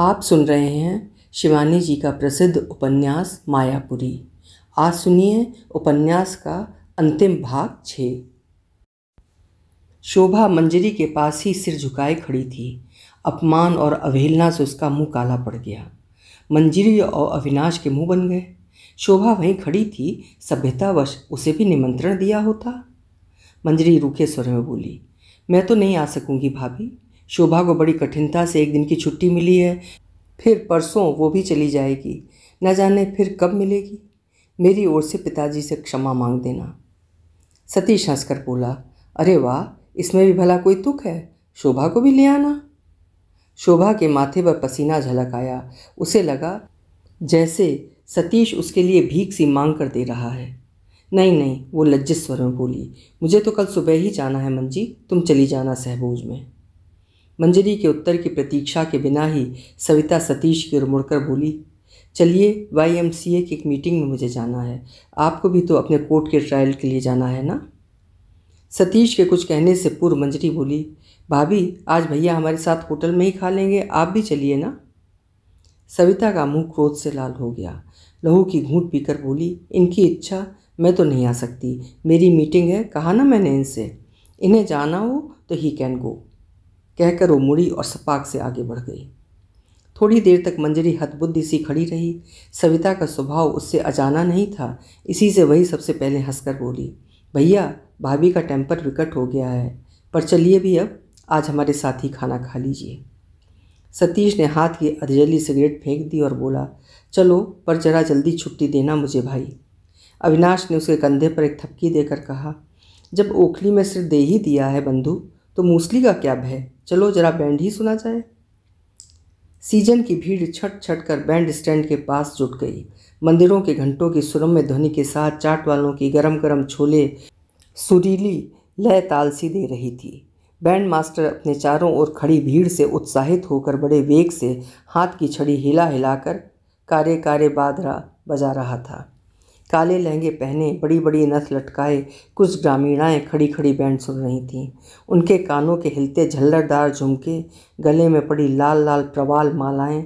आप सुन रहे हैं शिवानी जी का प्रसिद्ध उपन्यास मायापुरी आज सुनिए उपन्यास का अंतिम भाग छः शोभा मंजरी के पास ही सिर झुकाए खड़ी थी अपमान और अवहेलना से उसका मुंह काला पड़ गया मंजरी और अविनाश के मुंह बन गए शोभा वहीं खड़ी थी सभ्यतावश उसे भी निमंत्रण दिया होता मंजरी रूखे स्वर में बोली मैं तो नहीं आ सकूंगी भाभी शोभा को बड़ी कठिनता से एक दिन की छुट्टी मिली है फिर परसों वो भी चली जाएगी न जाने फिर कब मिलेगी मेरी ओर से पिताजी से क्षमा मांग देना सतीश हंसकर बोला अरे वाह इसमें भी भला कोई तुख है शोभा को भी ले आना शोभा के माथे पर पसीना झलक आया उसे लगा जैसे सतीश उसके लिए भीख सी मांग कर दे रहा है नहीं नहीं वो लज्जित स्वर में बोली मुझे तो कल सुबह ही जाना है मंजी तुम चली जाना सहबोज में मंजरी के उत्तर की प्रतीक्षा के बिना ही सविता सतीश की ओर मुड़कर बोली चलिए वाई एम सी ए की एक मीटिंग में मुझे जाना है आपको भी तो अपने कोर्ट के ट्रायल के लिए जाना है ना सतीश के कुछ कहने से पूर्व मंजरी बोली भाभी आज भैया हमारे साथ होटल में ही खा लेंगे आप भी चलिए ना सविता का मुंह क्रोध से लाल हो गया लहू की घूंट पीकर बोली इनकी इच्छा मैं तो नहीं आ सकती मेरी मीटिंग है कहा ना मैंने इनसे इन्हें जाना हो तो ही कैन गो कहकर वो मुड़ी और सपाक से आगे बढ़ गई थोड़ी देर तक मंजरी हतबुद्धि सी खड़ी रही सविता का स्वभाव उससे अजाना नहीं था इसी से वही सबसे पहले हंसकर बोली भैया भाभी का टेम्पर विकट हो गया है पर चलिए भी अब आज हमारे साथ ही खाना खा लीजिए सतीश ने हाथ की अधजली सिगरेट फेंक दी और बोला चलो पर जरा जल्दी छुट्टी देना मुझे भाई अविनाश ने उसके कंधे पर एक थपकी देकर कहा जब ओखली में सिर दे ही दिया है बंधु तो मूसली का क्या भय चलो जरा बैंड ही सुना जाए सीजन की भीड़ छट छट कर बैंड स्टैंड के पास जुट गई मंदिरों के घंटों की सुरम्य ध्वनि के साथ चाट वालों की गरम गरम छोले सुरीली लय तालसी दे रही थी बैंड मास्टर अपने चारों ओर खड़ी भीड़ से उत्साहित होकर बड़े वेग से हाथ की छड़ी हिला हिलाकर कार्य कार्य बाधरा बजा रहा था काले लहंगे पहने बड़ी बड़ी नस लटकाए कुछ ग्रामीणाएँ खड़ी खड़ी बैंड सुन रही थीं उनके कानों के हिलते झल्लरदार झुमके गले में पड़ी लाल लाल प्रवाल मालाएं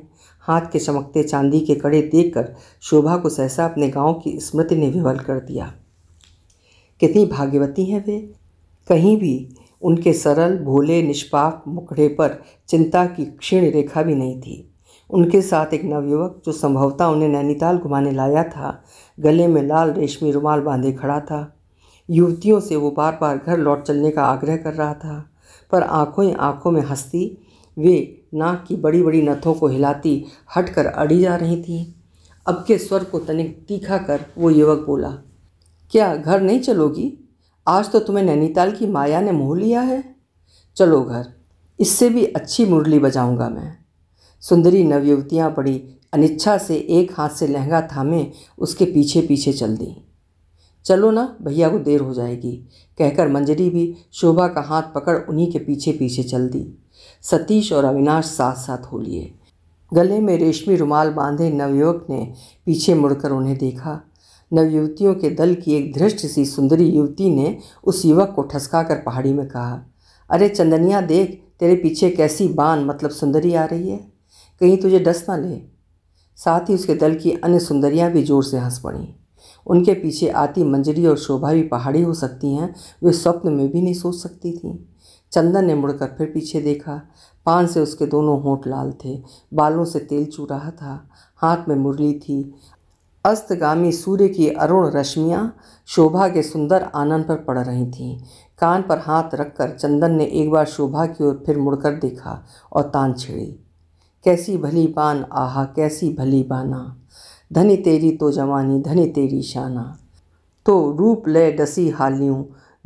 हाथ के चमकते चांदी के कड़े देखकर शोभा को सहसा अपने गांव की स्मृति ने विवल कर दिया कितनी भाग्यवती हैं वे कहीं भी उनके सरल भोले निष्पाप मुखड़े पर चिंता की क्षीण रेखा भी नहीं थी उनके साथ एक नवयुवक जो संभवतः उन्हें नैनीताल घुमाने लाया था गले में लाल रेशमी रुमाल बांधे खड़ा था युवतियों से वो बार बार घर लौट चलने का आग्रह कर रहा था पर आंखों ही आंखों में हंसती वे नाक की बड़ी बड़ी नथों को हिलाती हट कर अड़ी जा रही थी अब के स्वर को तनिक तीखा कर वो युवक बोला क्या घर नहीं चलोगी आज तो तुम्हें नैनीताल की माया ने मोह लिया है चलो घर इससे भी अच्छी मुरली बजाऊंगा मैं सुंदरी नवयुवतियाँ पड़ी अनिच्छा से एक हाथ से लहंगा थामे उसके पीछे पीछे चल दी चलो ना भैया को देर हो जाएगी कहकर मंजरी भी शोभा का हाथ पकड़ उन्हीं के पीछे पीछे चल दी सतीश और अविनाश साथ साथ हो लिए गले में रेशमी रुमाल बांधे नवयुवक ने पीछे मुड़कर उन्हें देखा नवयुवतियों के दल की एक धृष्ट सी सुंदरी युवती ने उस युवक को ठसका कर पहाड़ी में कहा अरे चंदनिया देख तेरे पीछे कैसी बान मतलब सुंदरी आ रही है कहीं तुझे डस ना ले साथ ही उसके दल की अन्य सुंदरियाँ भी जोर से हंस पड़ी उनके पीछे आती मंजरी और शोभा भी पहाड़ी हो सकती हैं वे स्वप्न में भी नहीं सोच सकती थीं चंदन ने मुड़कर फिर पीछे देखा पान से उसके दोनों होंठ लाल थे बालों से तेल चू रहा था हाथ में मुरली थी अस्तगामी सूर्य की अरुण रश्मियाँ शोभा के सुंदर आनंद पर पड़ रही थीं कान पर हाथ रखकर चंदन ने एक बार शोभा की ओर फिर मुड़कर देखा और तान छेड़ी कैसी भली बान आहा कैसी भली बाना धनी तेरी तो जवानी धनी तेरी शाना तो रूप ले डसी हालियों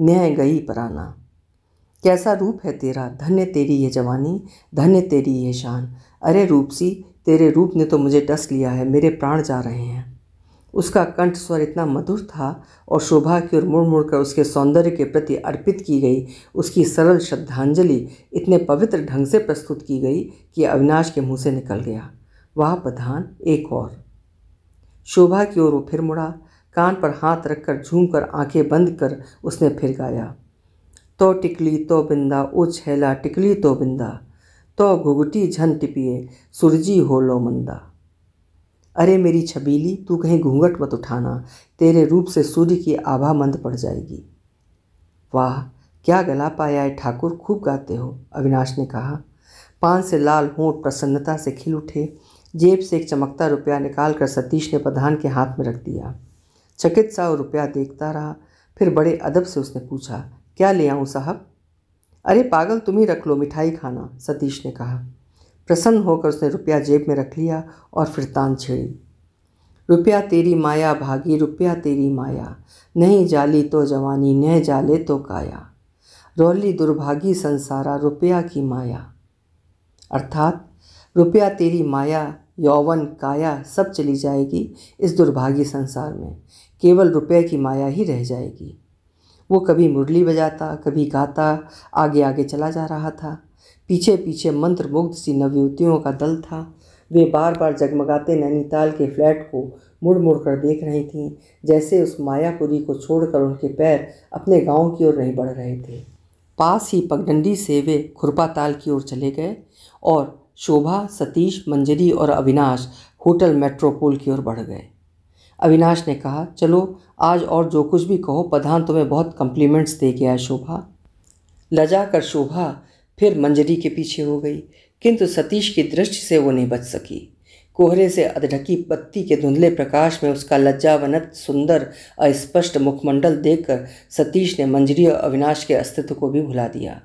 न्याय गई पराना कैसा रूप है तेरा धन्य तेरी ये जवानी धन्य तेरी ये शान अरे रूप सी तेरे रूप ने तो मुझे डस लिया है मेरे प्राण जा रहे हैं उसका कंठ स्वर इतना मधुर था और शोभा की ओर मुड़ मुड़ कर उसके सौंदर्य के प्रति अर्पित की गई उसकी सरल श्रद्धांजलि इतने पवित्र ढंग से प्रस्तुत की गई कि अविनाश के मुंह से निकल गया वह प्रधान एक और शोभा की ओर वो फिर मुड़ा कान पर हाथ रखकर झूम कर आँखें बंद कर उसने फिर गाया तो टिकली तो बिंदा ओ छैला टिकली तो बिंदा तो घुगटी झन टिपिए सुरजी हो लो मंदा अरे मेरी छबीली तू कहीं घूंघट मत उठाना तेरे रूप से सूर्य की आभा मंद पड़ जाएगी वाह क्या गला पाया है ठाकुर खूब गाते हो अविनाश ने कहा पान से लाल होंठ प्रसन्नता से खिल उठे जेब से एक चमकता रुपया निकाल कर सतीश ने प्रधान के हाथ में रख दिया चकित सा रुपया देखता रहा फिर बड़े अदब से उसने पूछा क्या ले आऊँ साहब अरे पागल तुम ही रख लो मिठाई खाना सतीश ने कहा प्रसन्न होकर उसने रुपया जेब में रख लिया और फिर तान छेड़ी रुपया तेरी माया भागी रुपया तेरी माया नहीं जाली तो जवानी न जाले तो काया रौली दुर्भागी संसारा रुपया की माया अर्थात रुपया तेरी माया यौवन काया सब चली जाएगी इस दुर्भागी संसार में केवल रुपये की माया ही रह जाएगी वो कभी मुरली बजाता कभी गाता आगे आगे चला जा रहा था पीछे पीछे मंत्रमुग्ध सी नवयुवतियों का दल था वे बार बार जगमगाते नैनीताल के फ्लैट को मुड़ मुड़ कर देख रही थीं जैसे उस मायापुरी को छोड़कर उनके पैर अपने गांव की ओर नहीं बढ़ रहे थे पास ही पगडंडी से वे खुरपाताल की ओर चले गए और शोभा सतीश मंजरी और अविनाश होटल मेट्रोपोल की ओर बढ़ गए अविनाश ने कहा चलो आज और जो कुछ भी कहो प्रधान तुम्हें बहुत कॉम्प्लीमेंट्स दे गया है शोभा लजा कर शोभा फिर मंजरी के पीछे हो गई किंतु सतीश की दृष्टि से वो नहीं बच सकी कोहरे से अधढकी पत्ती के धुंधले प्रकाश में उसका लज्जावनत सुंदर अस्पष्ट मुखमंडल देखकर सतीश ने मंजरी और अविनाश के अस्तित्व को भी भुला दिया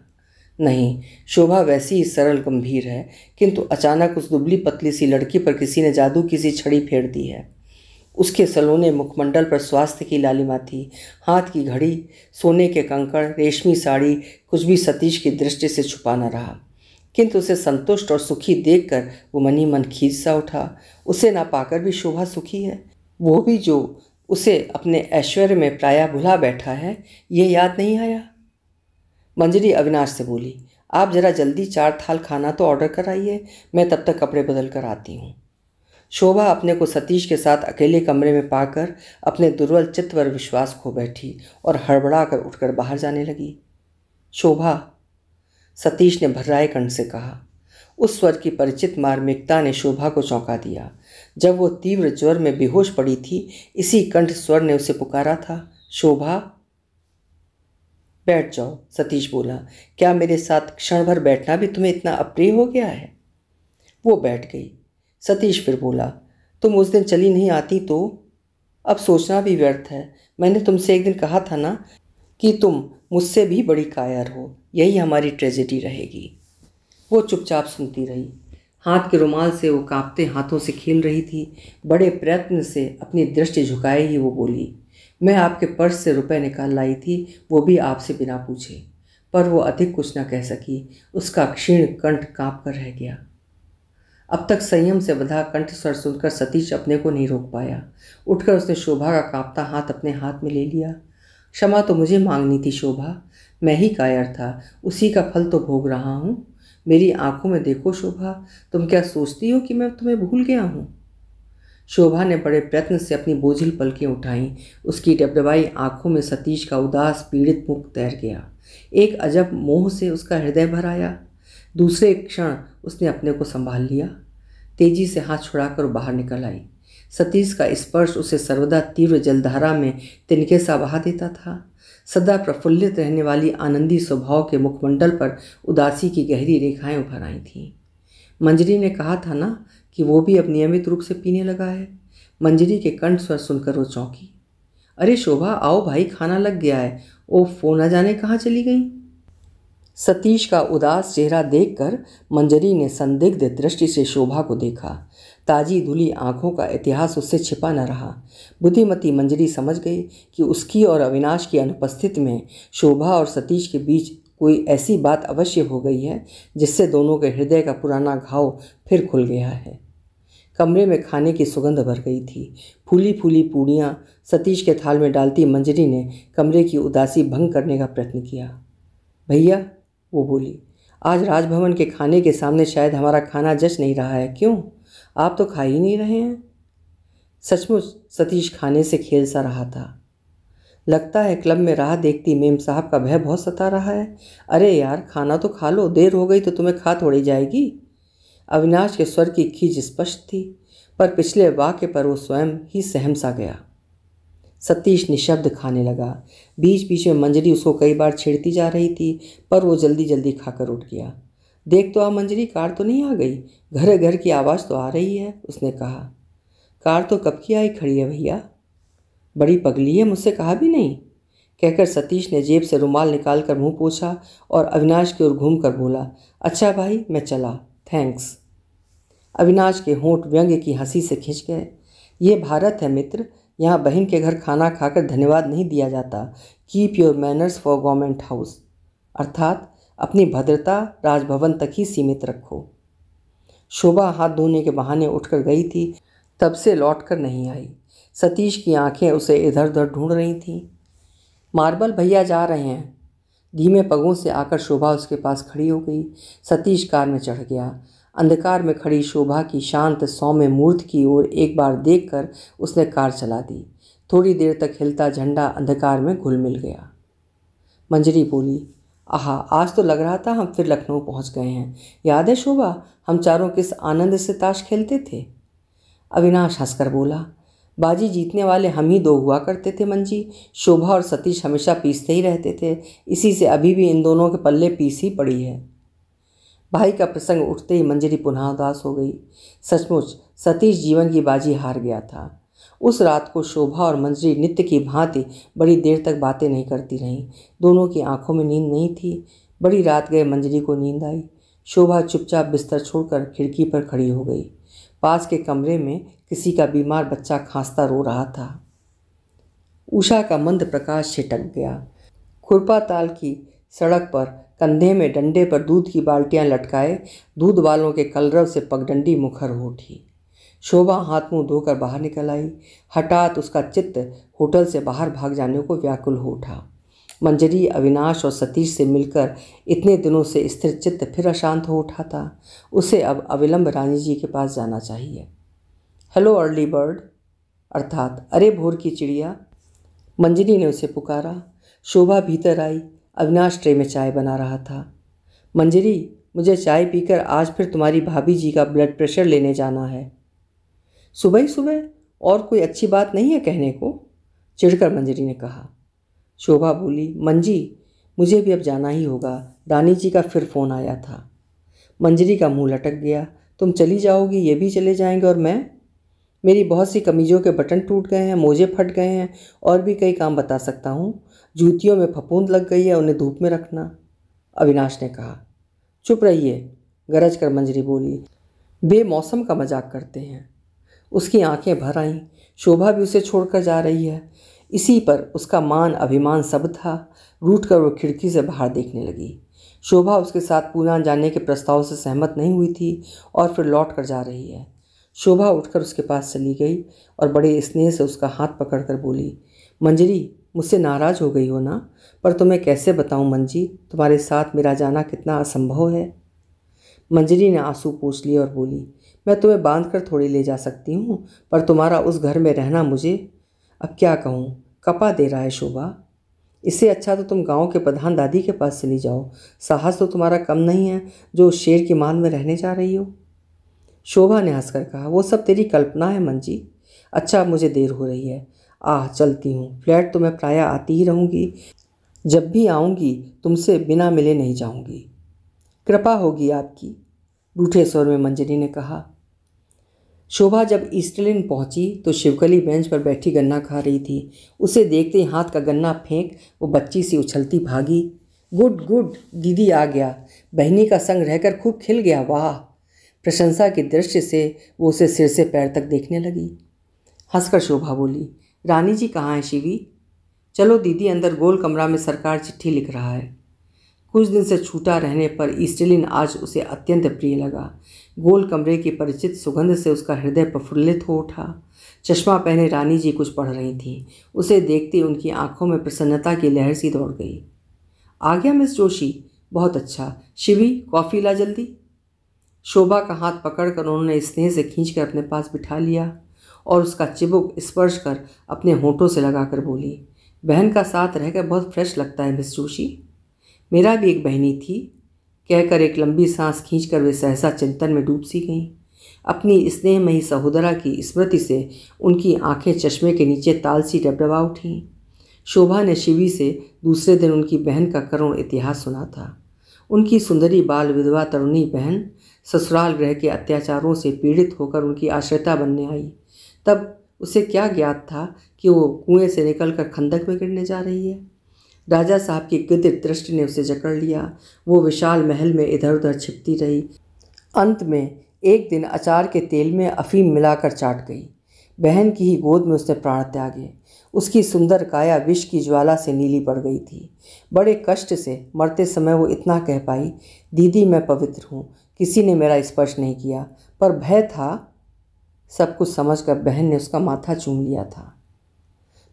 नहीं शोभा वैसी ही सरल गंभीर है किंतु अचानक उस दुबली पतली सी लड़की पर किसी ने जादू की सी छड़ी फेर दी है उसके सलोने मुखमंडल पर स्वास्थ्य की लालिमा थी हाथ की घड़ी सोने के कंकड़ रेशमी साड़ी कुछ भी सतीश की दृष्टि से छुपा न रहा किंतु उसे संतुष्ट और सुखी देखकर वो मनी मन खींच सा उठा उसे ना पाकर भी शोभा सुखी है वो भी जो उसे अपने ऐश्वर्य में प्रायः भुला बैठा है ये याद नहीं आया मंजरी अविनाश से बोली आप ज़रा जल्दी चार थाल खाना तो ऑर्डर कराइए मैं तब तक कपड़े बदल कर आती हूँ शोभा अपने को सतीश के साथ अकेले कमरे में पाकर अपने दुर्बल चित्त पर विश्वास खो बैठी और हड़बड़ा कर उठकर बाहर जाने लगी शोभा सतीश ने भर्राए कंठ से कहा उस स्वर की परिचित मार्मिकता ने शोभा को चौंका दिया जब वो तीव्र ज्वर में बेहोश पड़ी थी इसी कंठ स्वर ने उसे पुकारा था शोभा बैठ जाओ सतीश बोला क्या मेरे साथ क्षण भर बैठना भी तुम्हें इतना अप्रिय हो गया है वो बैठ गई सतीश फिर बोला तुम उस दिन चली नहीं आती तो अब सोचना भी व्यर्थ है मैंने तुमसे एक दिन कहा था ना कि तुम मुझसे भी बड़ी कायर हो यही हमारी ट्रेजेडी रहेगी वो चुपचाप सुनती रही हाथ के रुमाल से वो कांपते हाथों से खेल रही थी बड़े प्रयत्न से अपनी दृष्टि झुकाए ही वो बोली मैं आपके पर्स से रुपए निकाल लाई थी वो भी आपसे बिना पूछे पर वो अधिक कुछ ना कह सकी उसका क्षीण कंठ काँप कर रह गया अब तक संयम से बधा कंठ स्वर सुनकर सतीश अपने को नहीं रोक पाया उठकर उसने शोभा का कांपता हाथ अपने हाथ में ले लिया क्षमा तो मुझे मांगनी थी शोभा मैं ही कायर था उसी का फल तो भोग रहा हूँ मेरी आंखों में देखो शोभा तुम क्या सोचती हो कि मैं तुम्हें भूल गया हूँ शोभा ने बड़े प्रयत्न से अपनी बोझिल पलकें उठाईं उसकी डबडबाई आंखों में सतीश का उदास पीड़ित मुख तैर गया एक अजब मोह से उसका हृदय भर आया दूसरे क्षण उसने अपने को संभाल लिया तेजी से हाथ छुड़ाकर बाहर निकल आई सतीश का स्पर्श उसे सर्वदा तीव्र जलधारा में तिनके सा बहा देता था सदा प्रफुल्लित रहने वाली आनंदी स्वभाव के मुखमंडल पर उदासी की गहरी रेखाएं उभर आई थीं मंजरी ने कहा था ना कि वो भी अब नियमित रूप से पीने लगा है मंजरी के कंठ स्वर सुनकर वो चौंकी अरे शोभा आओ भाई खाना लग गया है ओ फोन न जाने कहाँ चली गई सतीश का उदास चेहरा देखकर मंजरी ने संदिग्ध दृष्टि से शोभा को देखा ताजी धुली आंखों का इतिहास उससे छिपा न रहा बुद्धिमती मंजरी समझ गई कि उसकी और अविनाश की अनुपस्थिति में शोभा और सतीश के बीच कोई ऐसी बात अवश्य हो गई है जिससे दोनों के हृदय का पुराना घाव फिर खुल गया है कमरे में खाने की सुगंध भर गई थी फूली फूली पूड़ियाँ सतीश के थाल में डालती मंजरी ने कमरे की उदासी भंग करने का प्रयत्न किया भैया वो बोली आज राजभवन के खाने के सामने शायद हमारा खाना जच नहीं रहा है क्यों आप तो खा ही नहीं रहे हैं सचमुच सतीश खाने से खेल सा रहा था लगता है क्लब में राह देखती मेम साहब का भय बहुत सता रहा है अरे यार खाना तो खा लो देर हो गई तो तुम्हें खा थोड़ी जाएगी अविनाश के स्वर की खींच स्पष्ट थी पर पिछले वाक्य पर वो स्वयं ही सहम सा गया सतीश निशब्द खाने लगा बीच बीच में मंजरी उसको कई बार छेड़ती जा रही थी पर वो जल्दी जल्दी खाकर उठ गया देख तो आ मंजरी कार तो नहीं आ गई घर घर की आवाज़ तो आ रही है उसने कहा कार तो कब की आई खड़ी है भैया बड़ी पगली है मुझसे कहा भी नहीं कहकर सतीश ने जेब से रुमाल निकाल कर मुँह पूछा और अविनाश की ओर घूम कर बोला अच्छा भाई मैं चला थैंक्स अविनाश के होंठ व्यंग्य की हंसी से खिंच गए ये भारत है मित्र यहाँ बहन के घर खाना खाकर धन्यवाद नहीं दिया जाता keep your manners for government house अर्थात अपनी भद्रता राजभवन तक ही सीमित रखो शोभा हाथ धोने के बहाने उठकर गई थी तब से लौट कर नहीं आई सतीश की आंखें उसे इधर उधर ढूंढ रही थीं मार्बल भैया जा रहे हैं धीमे पगों से आकर शोभा उसके पास खड़ी हो गई सतीश कार में चढ़ गया अंधकार में खड़ी शोभा की शांत सौम्य मूर्त की ओर एक बार देखकर उसने कार चला दी थोड़ी देर तक हिलता झंडा अंधकार में घुल मिल गया मंजरी बोली आहा आज तो लग रहा था हम फिर लखनऊ पहुंच गए हैं याद है शोभा हम चारों किस आनंद से ताश खेलते थे अविनाश हंसकर बोला बाजी जीतने वाले हम ही दो हुआ करते थे मंजी शोभा और सतीश हमेशा पीसते ही रहते थे इसी से अभी भी इन दोनों के पल्ले पीस ही पड़ी है भाई का प्रसंग उठते ही मंजरी पुनः उदास हो गई सचमुच सतीश जीवन की बाजी हार गया था उस रात को शोभा और मंजरी नित्य की भांति बड़ी देर तक बातें नहीं करती रहीं दोनों की आंखों में नींद नहीं थी बड़ी रात गए मंजरी को नींद आई शोभा चुपचाप बिस्तर छोड़कर खिड़की पर खड़ी हो गई पास के कमरे में किसी का बीमार बच्चा खांसता रो रहा था उषा का मंद प्रकाश छिटक गया खुरपा ताल की सड़क पर कंधे में डंडे पर दूध की बाल्टियां लटकाए दूध वालों के कलरव से पगडंडी मुखर हो उठी शोभा हाथ मुंह धोकर बाहर निकल आई हठात उसका चित्त होटल से बाहर भाग जाने को व्याकुल हो उठा मंजरी अविनाश और सतीश से मिलकर इतने दिनों से स्थिर चित्त फिर अशांत हो उठा था उसे अब अविलंब रानी जी के पास जाना चाहिए हेलो अर्ली बर्ड अर्थात अरे भोर की चिड़िया मंजरी ने उसे पुकारा शोभा भीतर आई अविनाश ट्रे में चाय बना रहा था मंजरी मुझे चाय पीकर आज फिर तुम्हारी भाभी जी का ब्लड प्रेशर लेने जाना है सुबह ही सुबह और कोई अच्छी बात नहीं है कहने को चिढ़कर मंजरी ने कहा शोभा बोली मंजी मुझे भी अब जाना ही होगा रानी जी का फिर फ़ोन आया था मंजरी का मुंह लटक गया तुम चली जाओगी ये भी चले जाएंगे और मैं मेरी बहुत सी कमीज़ों के बटन टूट गए हैं मोजे फट गए हैं और भी कई काम बता सकता हूँ जूतियों में फपूंद लग गई है उन्हें धूप में रखना अविनाश ने कहा चुप रहिए गरज कर मंजरी बोली मौसम का मजाक करते हैं उसकी आंखें भर आईं शोभा भी उसे छोड़कर जा रही है इसी पर उसका मान अभिमान सब था रूट कर वो खिड़की से बाहर देखने लगी शोभा उसके साथ पूना जाने के प्रस्ताव से सहमत नहीं हुई थी और फिर लौट कर जा रही है शोभा उठकर उसके पास चली गई और बड़े स्नेह से उसका हाथ पकड़कर बोली मंजरी मुझसे नाराज़ हो गई हो ना पर तुम्हें तो कैसे बताऊं मंजी तुम्हारे साथ मेरा जाना कितना असंभव है मंजरी ने आंसू पूछ लिए और बोली मैं तुम्हें बांध कर थोड़ी ले जा सकती हूँ पर तुम्हारा उस घर में रहना मुझे अब क्या कहूँ कपा दे रहा है शोभा इससे अच्छा तो तुम गांव के प्रधान दादी के पास चली जाओ साहस तो तुम्हारा कम नहीं है जो शेर की मान में रहने जा रही हो शोभा ने हंसकर कहा वो सब तेरी कल्पना है मंजी अच्छा मुझे देर हो रही है आह चलती हूँ फ्लैट तो मैं प्राय आती ही रहूँगी जब भी आऊँगी तुमसे बिना मिले नहीं जाऊँगी कृपा होगी आपकी रूठे स्वर में मंजरी ने कहा शोभा जब ईस्टलिन पहुंची तो शिवकली बेंच पर बैठी गन्ना खा रही थी उसे देखते ही हाथ का गन्ना फेंक वो बच्ची सी उछलती भागी गुड गुड दीदी आ गया बहनी का संग रहकर खूब खिल गया वाह प्रशंसा के दृश्य से वो उसे सिर से पैर तक देखने लगी हंसकर शोभा बोली रानी जी कहाँ हैं शिवी चलो दीदी अंदर गोल कमरा में सरकार चिट्ठी लिख रहा है कुछ दिन से छूटा रहने पर ईस्टलिन आज उसे अत्यंत प्रिय लगा गोल कमरे की परिचित सुगंध से उसका हृदय प्रफुल्लित हो उठा चश्मा पहने रानी जी कुछ पढ़ रही थी उसे देखते उनकी आंखों में प्रसन्नता की लहर सी दौड़ गई आ गया मिस जोशी बहुत अच्छा शिवी कॉफ़ी ला जल्दी शोभा का हाथ पकड़कर उन्होंने स्नेह से खींचकर अपने पास बिठा लिया और उसका चिबुक स्पर्श कर अपने होठों से लगाकर बोली बहन का साथ रहकर बहुत फ्रेश लगता है मिस जोशी मेरा भी एक बहनी थी कहकर एक लंबी सांस खींचकर वे सहसा चिंतन में डूब सी गईं अपनी स्नेहमयी सहोदरा की स्मृति से उनकी आंखें चश्मे के नीचे तालसी डबडबा उठी शोभा ने शिवी से दूसरे दिन उनकी बहन का करुण इतिहास सुना था उनकी सुंदरी बाल विधवा तरुणी बहन ससुराल गृह के अत्याचारों से पीड़ित होकर उनकी आश्रिता बनने आई तब उसे क्या ज्ञात था कि वो कुएं से निकलकर खंदक में गिरने जा रही है राजा साहब की गदित दृष्टि ने उसे जकड़ लिया वो विशाल महल में इधर उधर छिपती रही अंत में एक दिन अचार के तेल में अफीम मिलाकर चाट गई बहन की ही गोद में उसने प्राण त्यागे उसकी सुंदर काया विष की ज्वाला से नीली पड़ गई थी बड़े कष्ट से मरते समय वो इतना कह पाई दीदी मैं पवित्र हूँ किसी ने मेरा स्पर्श नहीं किया पर भय था सब कुछ समझकर बहन ने उसका माथा चूम लिया था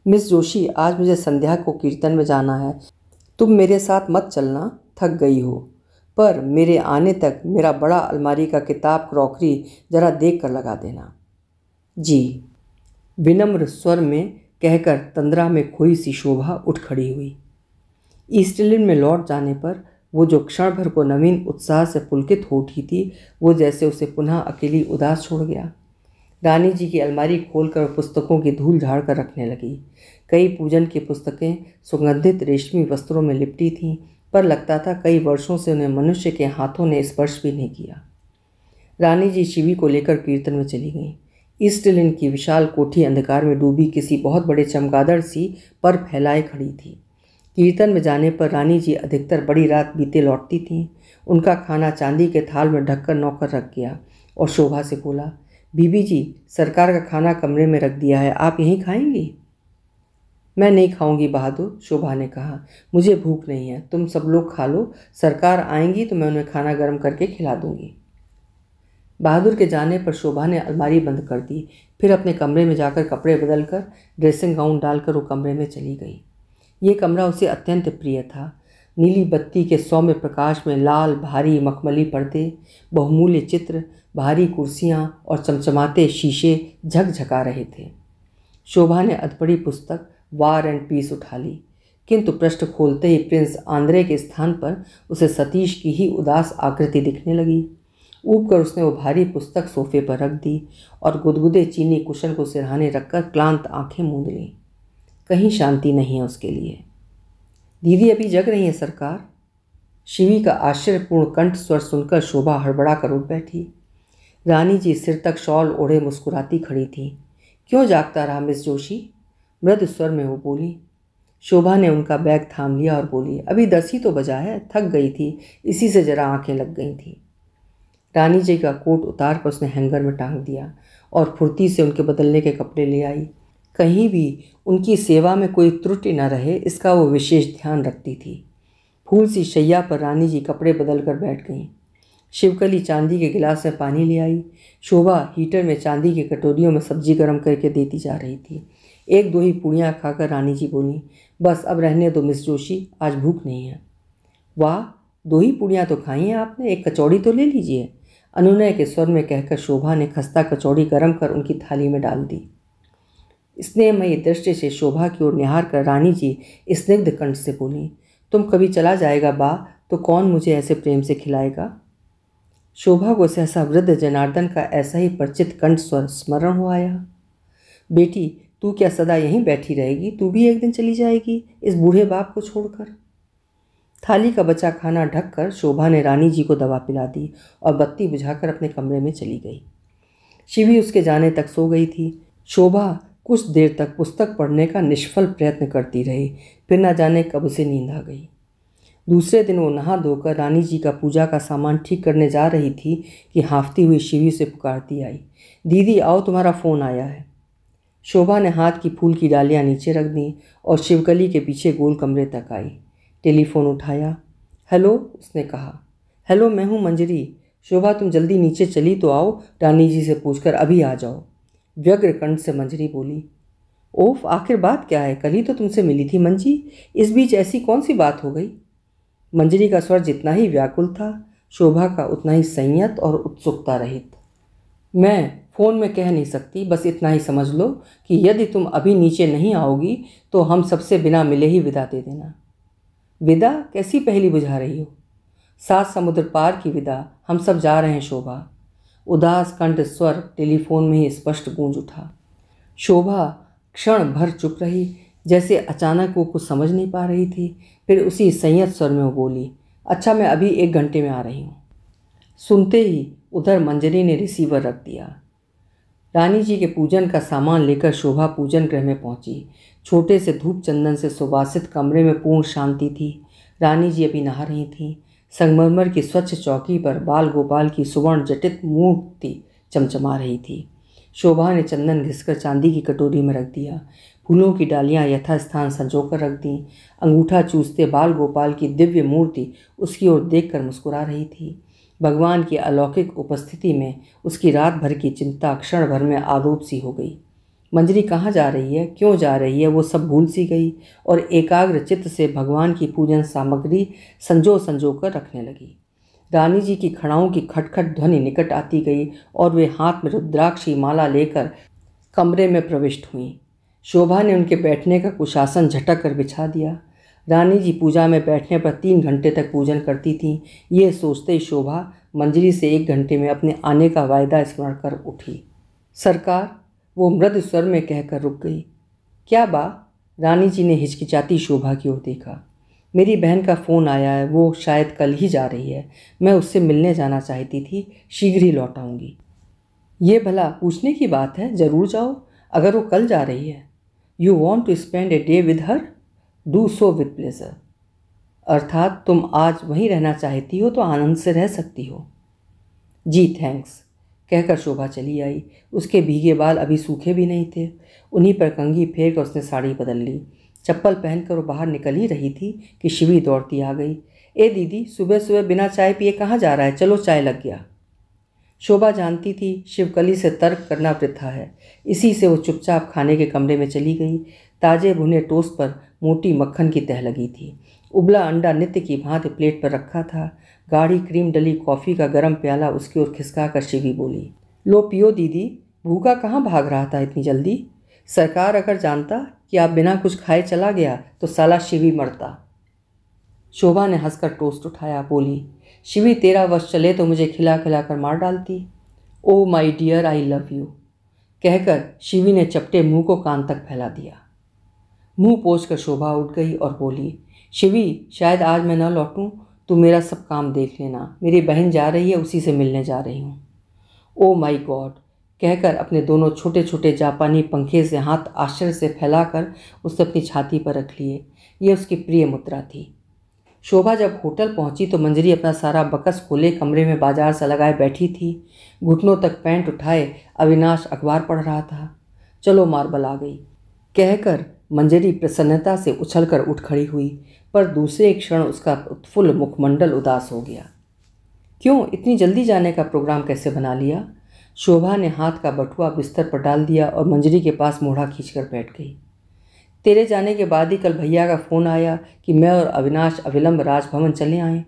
मिस जोशी आज मुझे संध्या को कीर्तन में जाना है तुम मेरे साथ मत चलना थक गई हो पर मेरे आने तक मेरा बड़ा अलमारी का किताब क्रॉकरी जरा देख कर लगा देना जी विनम्र स्वर में कहकर तंद्रा में खोई सी शोभा उठ खड़ी हुई ईस्टलिन में लौट जाने पर वो जो क्षण भर को नवीन उत्साह से पुलकित हो उठी थी वो जैसे उसे पुनः अकेली उदास छोड़ गया रानी जी की अलमारी खोलकर पुस्तकों की धूल झाड़ कर रखने लगी कई पूजन की पुस्तकें सुगंधित रेशमी वस्त्रों में लिपटी थीं पर लगता था कई वर्षों से उन्हें मनुष्य के हाथों ने स्पर्श भी नहीं किया रानी जी शिवी को लेकर कीर्तन में चली गईं ईस्ट लिन की विशाल कोठी अंधकार में डूबी किसी बहुत बड़े चमगादड़ सी पर फैलाए खड़ी थी कीर्तन में जाने पर रानी जी अधिकतर बड़ी रात बीते लौटती थीं उनका खाना चांदी के थाल में ढककर नौकर रख गया और शोभा से बोला बीबी जी सरकार का खाना कमरे में रख दिया है आप यहीं खाएंगी मैं नहीं खाऊंगी बहादुर शोभा ने कहा मुझे भूख नहीं है तुम सब लोग खा लो सरकार आएंगी तो मैं उन्हें खाना गर्म करके खिला दूंगी बहादुर के जाने पर शोभा ने अलमारी बंद कर दी फिर अपने कमरे में जाकर कपड़े बदल कर ड्रेसिंग गाउन डालकर वो कमरे में चली गई ये कमरा उसे अत्यंत प्रिय था नीली बत्ती के सौम्य प्रकाश में लाल भारी मखमली पर्दे बहुमूल्य चित्र भारी कुर्सियाँ और चमचमाते शीशे झकझका रहे थे शोभा ने अधपड़ी पुस्तक वार एंड पीस उठा ली किंतु पृष्ठ खोलते ही प्रिंस आंद्रे के स्थान पर उसे सतीश की ही उदास आकृति दिखने लगी ऊब कर उसने वो भारी पुस्तक सोफे पर रख दी और गुदगुदे चीनी कुशन को सिरहाने रखकर क्लांत आंखें मूंद लीं कहीं शांति नहीं है उसके लिए दीदी अभी जग रही है सरकार शिवी का आश्चर्यपूर्ण कंठ स्वर सुनकर शोभा हड़बड़ा कर उठ बैठी रानी जी सिर तक शॉल ओढ़े मुस्कुराती खड़ी थी क्यों जागता रहा मिस जोशी मृद स्वर में वो बोली शोभा ने उनका बैग थाम लिया और बोली अभी दस ही तो बजा है थक गई थी इसी से ज़रा आंखें लग गई थी रानी जी का कोट उतार कर उसने हैंगर में टांग दिया और फुर्ती से उनके बदलने के कपड़े ले आई कहीं भी उनकी सेवा में कोई त्रुटि न रहे इसका वो विशेष ध्यान रखती थी फूल सी शैया पर रानी जी कपड़े बदल कर बैठ गईं शिवकली चांदी के गिलास में पानी ले आई शोभा हीटर में चांदी की कटोरियों में सब्जी गर्म करके देती जा रही थी एक दो ही पूड़ियाँ खाकर रानी जी बोली बस अब रहने दो मिस जोशी आज भूख नहीं है वाह दो ही पूड़ियाँ तो खाई हैं आपने एक कचौड़ी तो ले लीजिए अनुनय के स्वर में कहकर शोभा ने खस्ता कचौड़ी गर्म कर उनकी थाली में डाल दी स्नेहमयी दृष्टि से शोभा की ओर निहार कर रानी जी स्निग्ध कंठ से बोली तुम कभी चला जाएगा बा तो कौन मुझे ऐसे प्रेम से खिलाएगा शोभा को सहसा वृद्ध जनार्दन का ऐसा ही परिचित कंठ स्वर स्मरण हो आया बेटी तू क्या सदा यहीं बैठी रहेगी तू भी एक दिन चली जाएगी इस बूढ़े बाप को छोड़कर थाली का बचा खाना ढककर शोभा ने रानी जी को दवा पिला दी और बत्ती बुझाकर अपने कमरे में चली गई शिवी उसके जाने तक सो गई थी शोभा कुछ देर तक पुस्तक पढ़ने का निष्फल प्रयत्न करती रही फिर ना जाने कब उसे नींद आ गई दूसरे दिन वो नहा धोकर रानी जी का पूजा का सामान ठीक करने जा रही थी कि हाँफती हुई शिवी से पुकारती आई दीदी आओ तुम्हारा फ़ोन आया है शोभा ने हाथ की फूल की डालियाँ नीचे रख दी और शिवकली के पीछे गोल कमरे तक आई टेलीफोन उठाया हेलो उसने कहा हेलो मैं हूँ मंजरी शोभा तुम जल्दी नीचे चली तो आओ रानी जी से पूछकर अभी आ जाओ व्यग्र कंठ से मंजरी बोली ओफ आखिर बात क्या है कल ही तो तुमसे मिली थी मंजी इस बीच ऐसी कौन सी बात हो गई मंजरी का स्वर जितना ही व्याकुल था शोभा का उतना ही संयत और उत्सुकता रहित मैं फ़ोन में कह नहीं सकती बस इतना ही समझ लो कि यदि तुम अभी नीचे नहीं आओगी तो हम सबसे बिना मिले ही विदा दे देना विदा कैसी पहली बुझा रही हो सात समुद्र पार की विदा हम सब जा रहे हैं शोभा उदास कंठ स्वर टेलीफोन में ही स्पष्ट गूंज उठा शोभा क्षण भर चुप रही जैसे अचानक वो कुछ समझ नहीं पा रही थी फिर उसी संयत स्वर में वो बोली अच्छा मैं अभी एक घंटे में आ रही हूँ सुनते ही उधर मंजरी ने रिसीवर रख दिया रानी जी के पूजन का सामान लेकर शोभा पूजन गृह में पहुंची छोटे से धूप चंदन से सुवासित कमरे में पूर्ण शांति थी रानी जी अभी नहा रही थी संगमरमर की स्वच्छ चौकी पर बाल गोपाल की सुवर्ण जटित मूर्ति चमचमा रही थी शोभा ने चंदन घिसकर चांदी की कटोरी में रख दिया फूलों की डालियाँ यथास्थान संजोकर रख दी अंगूठा चूसते बाल गोपाल की दिव्य मूर्ति उसकी ओर देखकर मुस्कुरा रही थी भगवान की अलौकिक उपस्थिति में उसकी रात भर की चिंता क्षण भर में आरोप सी हो गई मंजरी कहाँ जा रही है क्यों जा रही है वो सब भूल सी गई और एकाग्र चित्त से भगवान की पूजन सामग्री संजो संजो कर रखने लगी रानी जी की खड़ाओं की खटखट ध्वनि निकट आती गई और वे हाथ में रुद्राक्षी माला लेकर कमरे में प्रविष्ट हुईं शोभा ने उनके बैठने का कुशासन झटक कर बिछा दिया रानी जी पूजा में बैठने पर तीन घंटे तक पूजन करती थी ये सोचते ही शोभा मंजरी से एक घंटे में अपने आने का वायदा स्मरण कर उठी सरकार वो मृद स्वर में कहकर रुक गई क्या बा रानी जी ने हिचकिचाती शोभा की ओर देखा मेरी बहन का फ़ोन आया है वो शायद कल ही जा रही है मैं उससे मिलने जाना चाहती थी शीघ्र ही लौट आऊँगी ये भला पूछने की बात है ज़रूर जाओ अगर वो कल जा रही है you want to spend a day with her do so with pleasure अर्थात तुम आज वहीं रहना चाहती हो तो आनंद से रह सकती हो जी थैंक्स कहकर शोभा चली आई उसके भीगे बाल अभी सूखे भी नहीं थे उन्हीं पर कंघी फेर कर उसने साड़ी बदल ली चप्पल पहनकर वो बाहर निकल ही रही थी कि शिवी दौड़ती आ गई ए दीदी सुबह सुबह बिना चाय पिए कहाँ जा रहा है चलो चाय लग गया शोभा जानती थी शिवकली से तर्क करना वृथा है इसी से वो चुपचाप खाने के कमरे में चली गई ताजे भुने टोस्ट पर मोटी मक्खन की तह लगी थी उबला अंडा नित्य की भांति प्लेट पर रखा था गाढ़ी क्रीम डली कॉफ़ी का गर्म प्याला उसकी ओर खिसका कर शिवी बोली लो पियो दीदी भूखा कहाँ भाग रहा था इतनी जल्दी सरकार अगर जानता कि आप बिना कुछ खाए चला गया तो साला शिवी मरता शोभा ने हंसकर टोस्ट उठाया बोली शिवी तेरा वश चले तो मुझे खिला खिला कर मार डालती oh my dear I love you कहकर शिवी ने चपटे मुंह को कान तक फैला दिया मुंह पोछ कर शोभा उठ गई और बोली शिवी शायद आज मैं न लौटूं तो मेरा सब काम देख लेना मेरी बहन जा रही है उसी से मिलने जा रही हूँ ओ माई गॉड कहकर अपने दोनों छोटे छोटे जापानी पंखे से हाथ आश्चर्य से फैलाकर उसने अपनी छाती पर रख लिए यह उसकी प्रिय मुद्रा थी शोभा जब होटल पहुंची तो मंजरी अपना सारा बकस खोले कमरे में बाजार सा लगाए बैठी थी घुटनों तक पैंट उठाए अविनाश अखबार पढ़ रहा था चलो मार्बल आ गई कहकर मंजरी प्रसन्नता से उछलकर उठ खड़ी हुई पर दूसरे क्षण उसका उत्फुल्ल मुखमंडल उदास हो गया क्यों इतनी जल्दी जाने का प्रोग्राम कैसे बना लिया शोभा ने हाथ का बटुआ बिस्तर पर डाल दिया और मंजरी के पास मोढ़ा खींचकर बैठ गई तेरे जाने के बाद ही कल भैया का फ़ोन आया कि मैं और अविनाश अविलंब राजभवन चले आएँ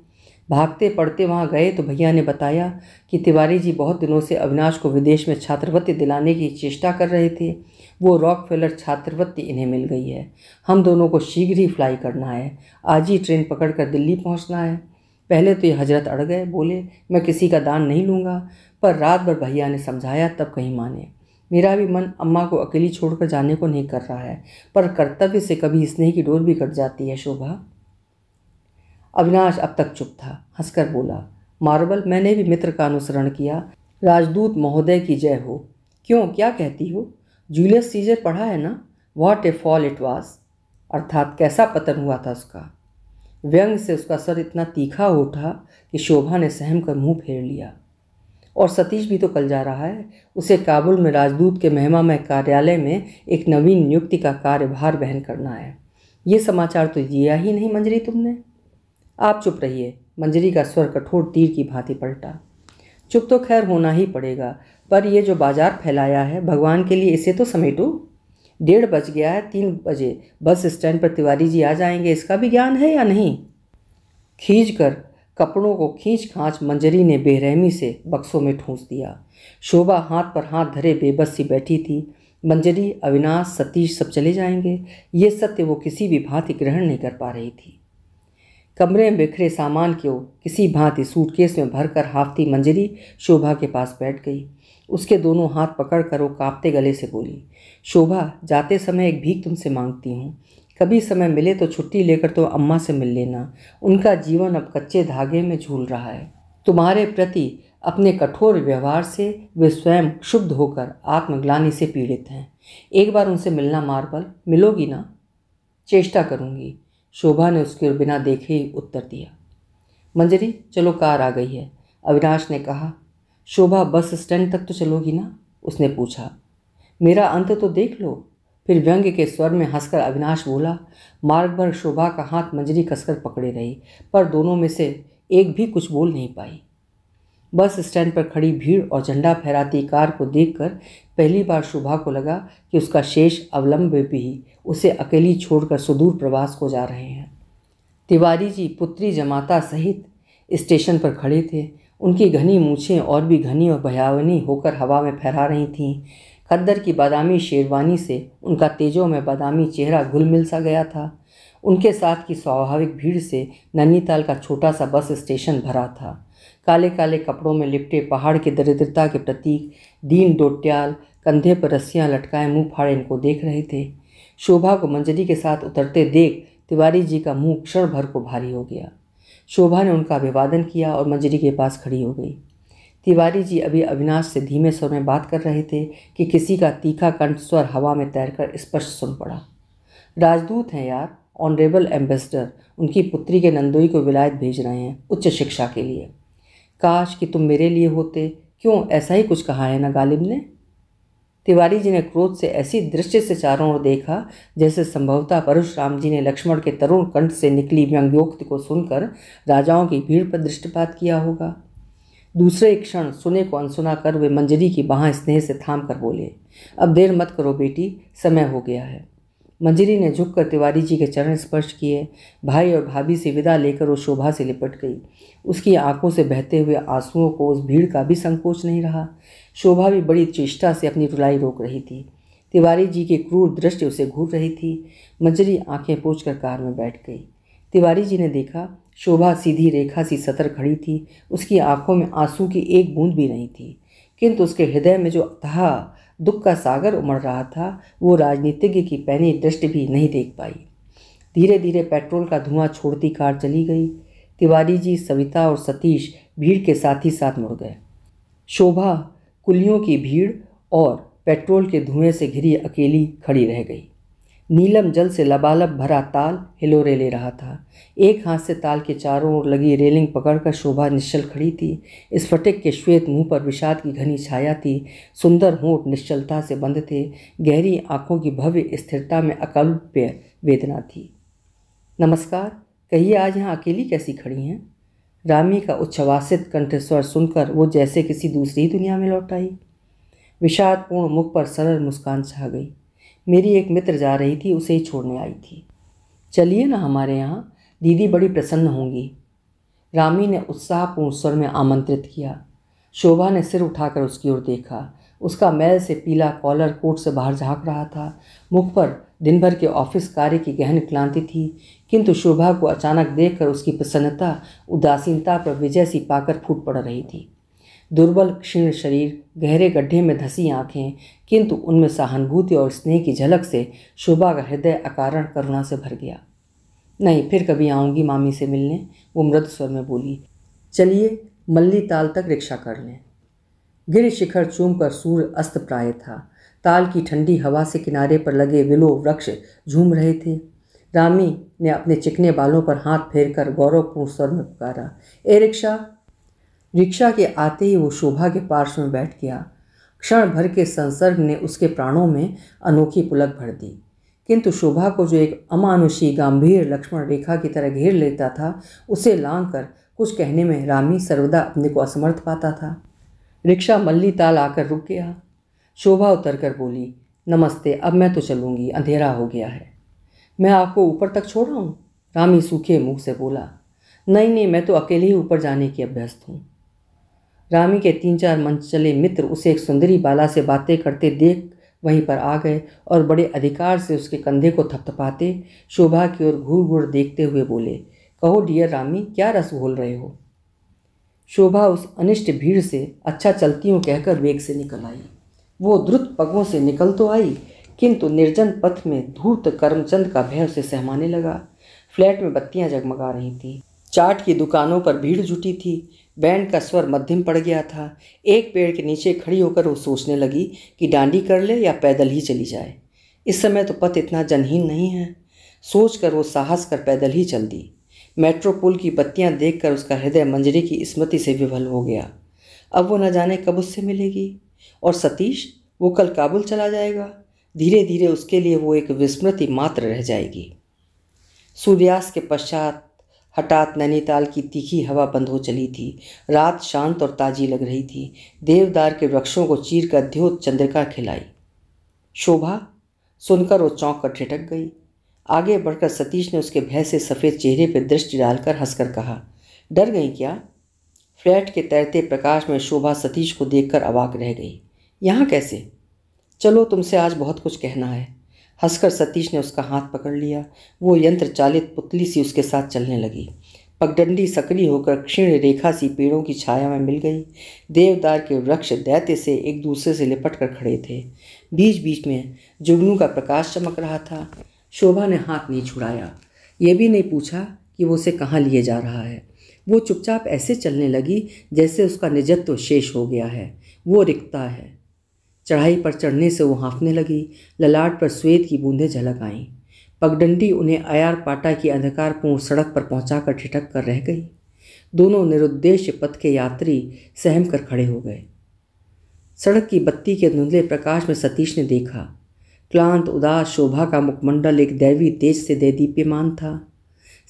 भागते पढ़ते वहाँ गए तो भैया ने बताया कि तिवारी जी बहुत दिनों से अविनाश को विदेश में छात्रवृत्ति दिलाने की चेष्टा कर रहे थे वो रॉक फेलर छात्रवृत्ति इन्हें मिल गई है हम दोनों को शीघ्र ही फ्लाई करना है आज ही ट्रेन पकड़ कर दिल्ली पहुँचना है पहले तो ये हजरत अड़ गए बोले मैं किसी का दान नहीं लूँगा पर रात भर भैया ने समझाया तब कहीं माने मेरा भी मन अम्मा को अकेली छोड़कर जाने को नहीं कर रहा है पर कर्तव्य से कभी स्नेह की डोर भी कट जाती है शोभा अविनाश अब तक चुप था हंसकर बोला मार्बल मैंने भी मित्र का अनुसरण किया राजदूत महोदय की जय हो क्यों क्या कहती हो जूलियस सीजर पढ़ा है ना what a fall it was अर्थात कैसा पतन हुआ था उसका व्यंग से उसका सर इतना तीखा उठा कि शोभा ने सहम कर मुंह फेर लिया और सतीश भी तो कल जा रहा है उसे काबुल में राजदूत के महिमामय कार्यालय में एक नवीन नियुक्ति का कार्यभार बहन करना है ये समाचार तो दिया ही नहीं मंजरी तुमने आप चुप रहिए मंजरी का स्वर कठोर तीर की भांति पलटा चुप तो खैर होना ही पड़ेगा पर यह जो बाजार फैलाया है भगवान के लिए इसे तो समेटो डेढ़ बज गया है तीन बजे बस स्टैंड पर तिवारी जी आ जाएंगे इसका भी ज्ञान है या नहीं खींच कर कपड़ों को खींच खाँच मंजरी ने बेरहमी से बक्सों में ठूंस दिया शोभा हाथ पर हाथ धरे बेबस सी बैठी थी मंजरी अविनाश सतीश सब चले जाएंगे ये सत्य वो किसी भी भांति ग्रहण नहीं कर पा रही थी कमरे में बिखरे सामान को किसी भांति सूटकेस में भरकर हाफती मंजरी शोभा के पास बैठ गई उसके दोनों हाथ पकड़ कर वो कांपते गले से बोली शोभा जाते समय एक भीख तुमसे मांगती हूँ कभी समय मिले तो छुट्टी लेकर तो अम्मा से मिल लेना उनका जीवन अब कच्चे धागे में झूल रहा है तुम्हारे प्रति अपने कठोर व्यवहार से वे स्वयं क्षुब्ध होकर आत्मग्लानी से पीड़ित हैं एक बार उनसे मिलना मार्बल मिलोगी ना चेष्टा करूंगी शोभा ने उसके बिना देखे ही उत्तर दिया मंजरी चलो कार आ गई है अविनाश ने कहा शोभा बस स्टैंड तक तो चलोगी ना उसने पूछा मेरा अंत तो देख लो फिर व्यंग्य के स्वर में हंसकर अविनाश बोला मार्ग भर शोभा का हाथ मंजरी कसकर पकड़े रही पर दोनों में से एक भी कुछ बोल नहीं पाई बस स्टैंड पर खड़ी भीड़ और झंडा फहराती कार को देखकर पहली बार शोभा को लगा कि उसका शेष अवलंब भी उसे अकेली छोड़कर सुदूर प्रवास को जा रहे हैं तिवारी जी पुत्री जमाता सहित स्टेशन पर खड़े थे उनकी घनी मूछें और भी घनी और भयावनी होकर हवा में फहरा रही थीं खद्दर की बादामी शेरवानी से उनका तेजों में बादामी चेहरा घुल मिल सा गया था उनके साथ की स्वाभाविक भीड़ से नैनीताल का छोटा सा बस स्टेशन भरा था काले काले कपड़ों में लिपटे पहाड़ की दरिद्रता के प्रतीक दीन डोट्याल कंधे पर रस्सियाँ लटकाए मुँह फाड़े इनको देख रहे थे शोभा को मंजरी के साथ उतरते देख तिवारी जी का मुँह क्षण भर को भारी हो गया शोभा ने उनका अभिवादन किया और मंजरी के पास खड़ी हो गई तिवारी जी अभी अविनाश से धीमे स्वर में बात कर रहे थे कि किसी का तीखा कंठ स्वर हवा में तैरकर स्पष्ट सुन पड़ा राजदूत हैं यार ऑनरेबल एम्बेसडर उनकी पुत्री के नंदोई को विलायत भेज रहे हैं उच्च शिक्षा के लिए काश कि तुम मेरे लिए होते क्यों ऐसा ही कुछ कहा है ना गालिब ने तिवारी जी ने क्रोध से ऐसी दृश्य से चारों ओर देखा जैसे संभवतः परशुराम जी ने लक्ष्मण के तरुण कंठ से निकली व्यंग्योक्ति को सुनकर राजाओं की भीड़ पर दृष्टिपात किया होगा दूसरे क्षण सुने को अनसुना कर वे मंजरी की बाह स्नेह से थाम कर बोले अब देर मत करो बेटी समय हो गया है मंजरी ने झुककर तिवारी जी के चरण स्पर्श किए भाई और भाभी से विदा लेकर वो शोभा से लिपट गई उसकी आंखों से बहते हुए आंसुओं को उस भीड़ का भी संकोच नहीं रहा शोभा भी बड़ी चेष्टा से अपनी रुलाई रोक रही थी तिवारी जी की क्रूर दृष्टि उसे घूर रही थी मंजरी आंखें पोछ कार में बैठ गई तिवारी जी ने देखा शोभा सीधी रेखा सी सतर खड़ी थी उसकी आंखों में आंसू की एक बूंद भी नहीं थी किंतु उसके हृदय में जो था दुख का सागर उमड़ रहा था वो राजनीतिज्ञ की पैनी दृष्टि भी नहीं देख पाई धीरे धीरे पेट्रोल का धुआं छोड़ती कार चली गई तिवारी जी सविता और सतीश भीड़ के साथ ही साथ मुड़ गए शोभा कुलियों की भीड़ और पेट्रोल के धुएं से घिरी अकेली खड़ी रह गई नीलम जल से लबालब भरा ताल हिलोरे ले रहा था एक हाथ से ताल के चारों ओर लगी रेलिंग पकड़कर शोभा निश्चल खड़ी थी इस फटिक के श्वेत मुंह पर विषाद की घनी छाया थी सुंदर होंठ निश्चलता से बंद थे गहरी आंखों की भव्य स्थिरता में अकल्प्य वेदना थी नमस्कार कहिए आज यहाँ अकेली कैसी खड़ी हैं रामी का उच्छ्वासित कंठस्वर सुनकर वो जैसे किसी दूसरी दुनिया में लौट आई विषादपूर्ण मुख पर सरल मुस्कान छा गई मेरी एक मित्र जा रही थी उसे ही छोड़ने आई थी चलिए ना हमारे यहाँ दीदी बड़ी प्रसन्न होंगी रामी ने उत्साहपूर्ण स्वर में आमंत्रित किया शोभा ने सिर उठाकर उसकी ओर देखा उसका मैल से पीला कॉलर कोट से बाहर झाँक रहा था मुख पर दिन भर के ऑफिस कार्य की गहन क्लांति थी किंतु शोभा को अचानक देखकर उसकी प्रसन्नता उदासीनता पर विजय सी पाकर फूट पड़ रही थी दुर्बल क्षीण शरीर गहरे गड्ढे में धसी आंखें किंतु उनमें सहानुभूति और स्नेह की झलक से शोभा का हृदय अकारण करुणा से भर गया नहीं फिर कभी आऊँगी मामी से मिलने वो मृद स्वर में बोली चलिए मल्ली ताल तक रिक्शा कर लें गिर शिखर चूम कर सूर्य अस्त प्राय था ताल की ठंडी हवा से किनारे पर लगे विलो वृक्ष झूम रहे थे रामी ने अपने चिकने बालों पर हाथ फेर कर गौरवपूर्ण स्वर में पुकारा ए रिक्शा रिक्शा के आते ही वो शोभा के पार्श्व में बैठ गया क्षण भर के संसर्ग ने उसके प्राणों में अनोखी पुलक भर दी किंतु शोभा को जो एक अमानुषी गंभीर लक्ष्मण रेखा की तरह घेर लेता था उसे लांग कर कुछ कहने में रामी सर्वदा अपने को असमर्थ पाता था रिक्शा मल्ली ताल आकर रुक गया शोभा उतर कर बोली नमस्ते अब मैं तो चलूँगी अंधेरा हो गया है मैं आपको ऊपर तक छोड़ रहा हूँ रामी सूखे मुँह से बोला नहीं नहीं मैं तो अकेले ही ऊपर जाने की अभ्यस्त हूँ रामी के तीन चार मंच चले मित्र उसे एक सुंदरी बाला से बातें करते देख वहीं पर आ गए और बड़े अधिकार से उसके कंधे को थपथपाते शोभा की ओर घूर घूर देखते हुए बोले कहो डियर रामी क्या रस घोल रहे हो शोभा उस अनिष्ट भीड़ से अच्छा चलती हूँ कहकर वेग से निकल आई वो द्रुत पगों से निकल तो आई किंतु निर्जन पथ में धूर्त कर्मचंद का भय उसे सहमाने लगा फ्लैट में बत्तियाँ जगमगा रही थी चाट की दुकानों पर भीड़ जुटी थी बैंड का स्वर मध्यम पड़ गया था एक पेड़ के नीचे खड़ी होकर वो सोचने लगी कि डांडी कर ले या पैदल ही चली जाए इस समय तो पथ इतना जनहीन नहीं है सोच कर वो साहस कर पैदल ही चल दी मेट्रोपोल की बत्तियां देखकर उसका हृदय मंजरी की स्मृति से विभल हो गया अब वो न जाने कब उससे मिलेगी और सतीश वो कल काबुल चला जाएगा धीरे धीरे उसके लिए वो एक विस्मृति मात्र रह जाएगी सूर्यास्त के पश्चात हठात नैनीताल की तीखी हवा बंद हो चली थी रात शांत और ताजी लग रही थी देवदार के वृक्षों को चीर कर द्योत चंद्रिका खिलाई शोभा सुनकर वो चौंक कर ठिठक गई आगे बढ़कर सतीश ने उसके भय से सफ़ेद चेहरे पर दृष्टि डालकर हंसकर कहा डर गई क्या फ्लैट के तैरते प्रकाश में शोभा सतीश को देखकर अवाक रह गई यहाँ कैसे चलो तुमसे आज बहुत कुछ कहना है हंसकर सतीश ने उसका हाथ पकड़ लिया वो यंत्र चालित पुतली सी उसके साथ चलने लगी पगडंडी सक्रिय होकर क्षीण रेखा सी पेड़ों की छाया में मिल गई देवदार के वृक्ष दैत्य से एक दूसरे से लिपट कर खड़े थे बीच बीच में जुगनू का प्रकाश चमक रहा था शोभा ने हाथ नहीं छुड़ाया ये भी नहीं पूछा कि वो उसे कहाँ लिए जा रहा है वो चुपचाप ऐसे चलने लगी जैसे उसका निजत्व शेष हो गया है वो रिक्ता है चढ़ाई पर चढ़ने से वो हाँफने लगी ललाट पर श्वेत की बूंदें झलक आईं पगडंडी उन्हें अयार पाटा की अंधकारपूर्ण सड़क पर कर ठिठक कर रह गई दोनों निरुद्देश्य पथ के यात्री सहम कर खड़े हो गए सड़क की बत्ती के धुंधले प्रकाश में सतीश ने देखा क्लांत उदास शोभा का मुखमंडल एक दैवी तेज से दीप्यमान था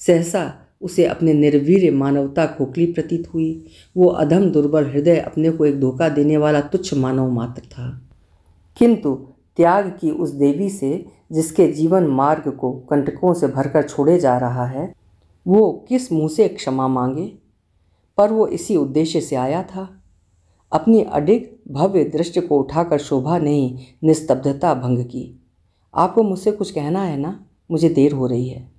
सहसा उसे अपने निर्वीर मानवता खोखली प्रतीत हुई वो अधम दुर्बल हृदय अपने को एक धोखा देने वाला तुच्छ मानव मात्र था किंतु त्याग की उस देवी से जिसके जीवन मार्ग को कंटकों से भरकर छोड़े जा रहा है वो किस मुँह से क्षमा मांगे पर वो इसी उद्देश्य से आया था अपनी अडिग भव्य दृष्टि को उठाकर शोभा नहीं निस्तब्धता भंग की आपको मुझसे कुछ कहना है ना मुझे देर हो रही है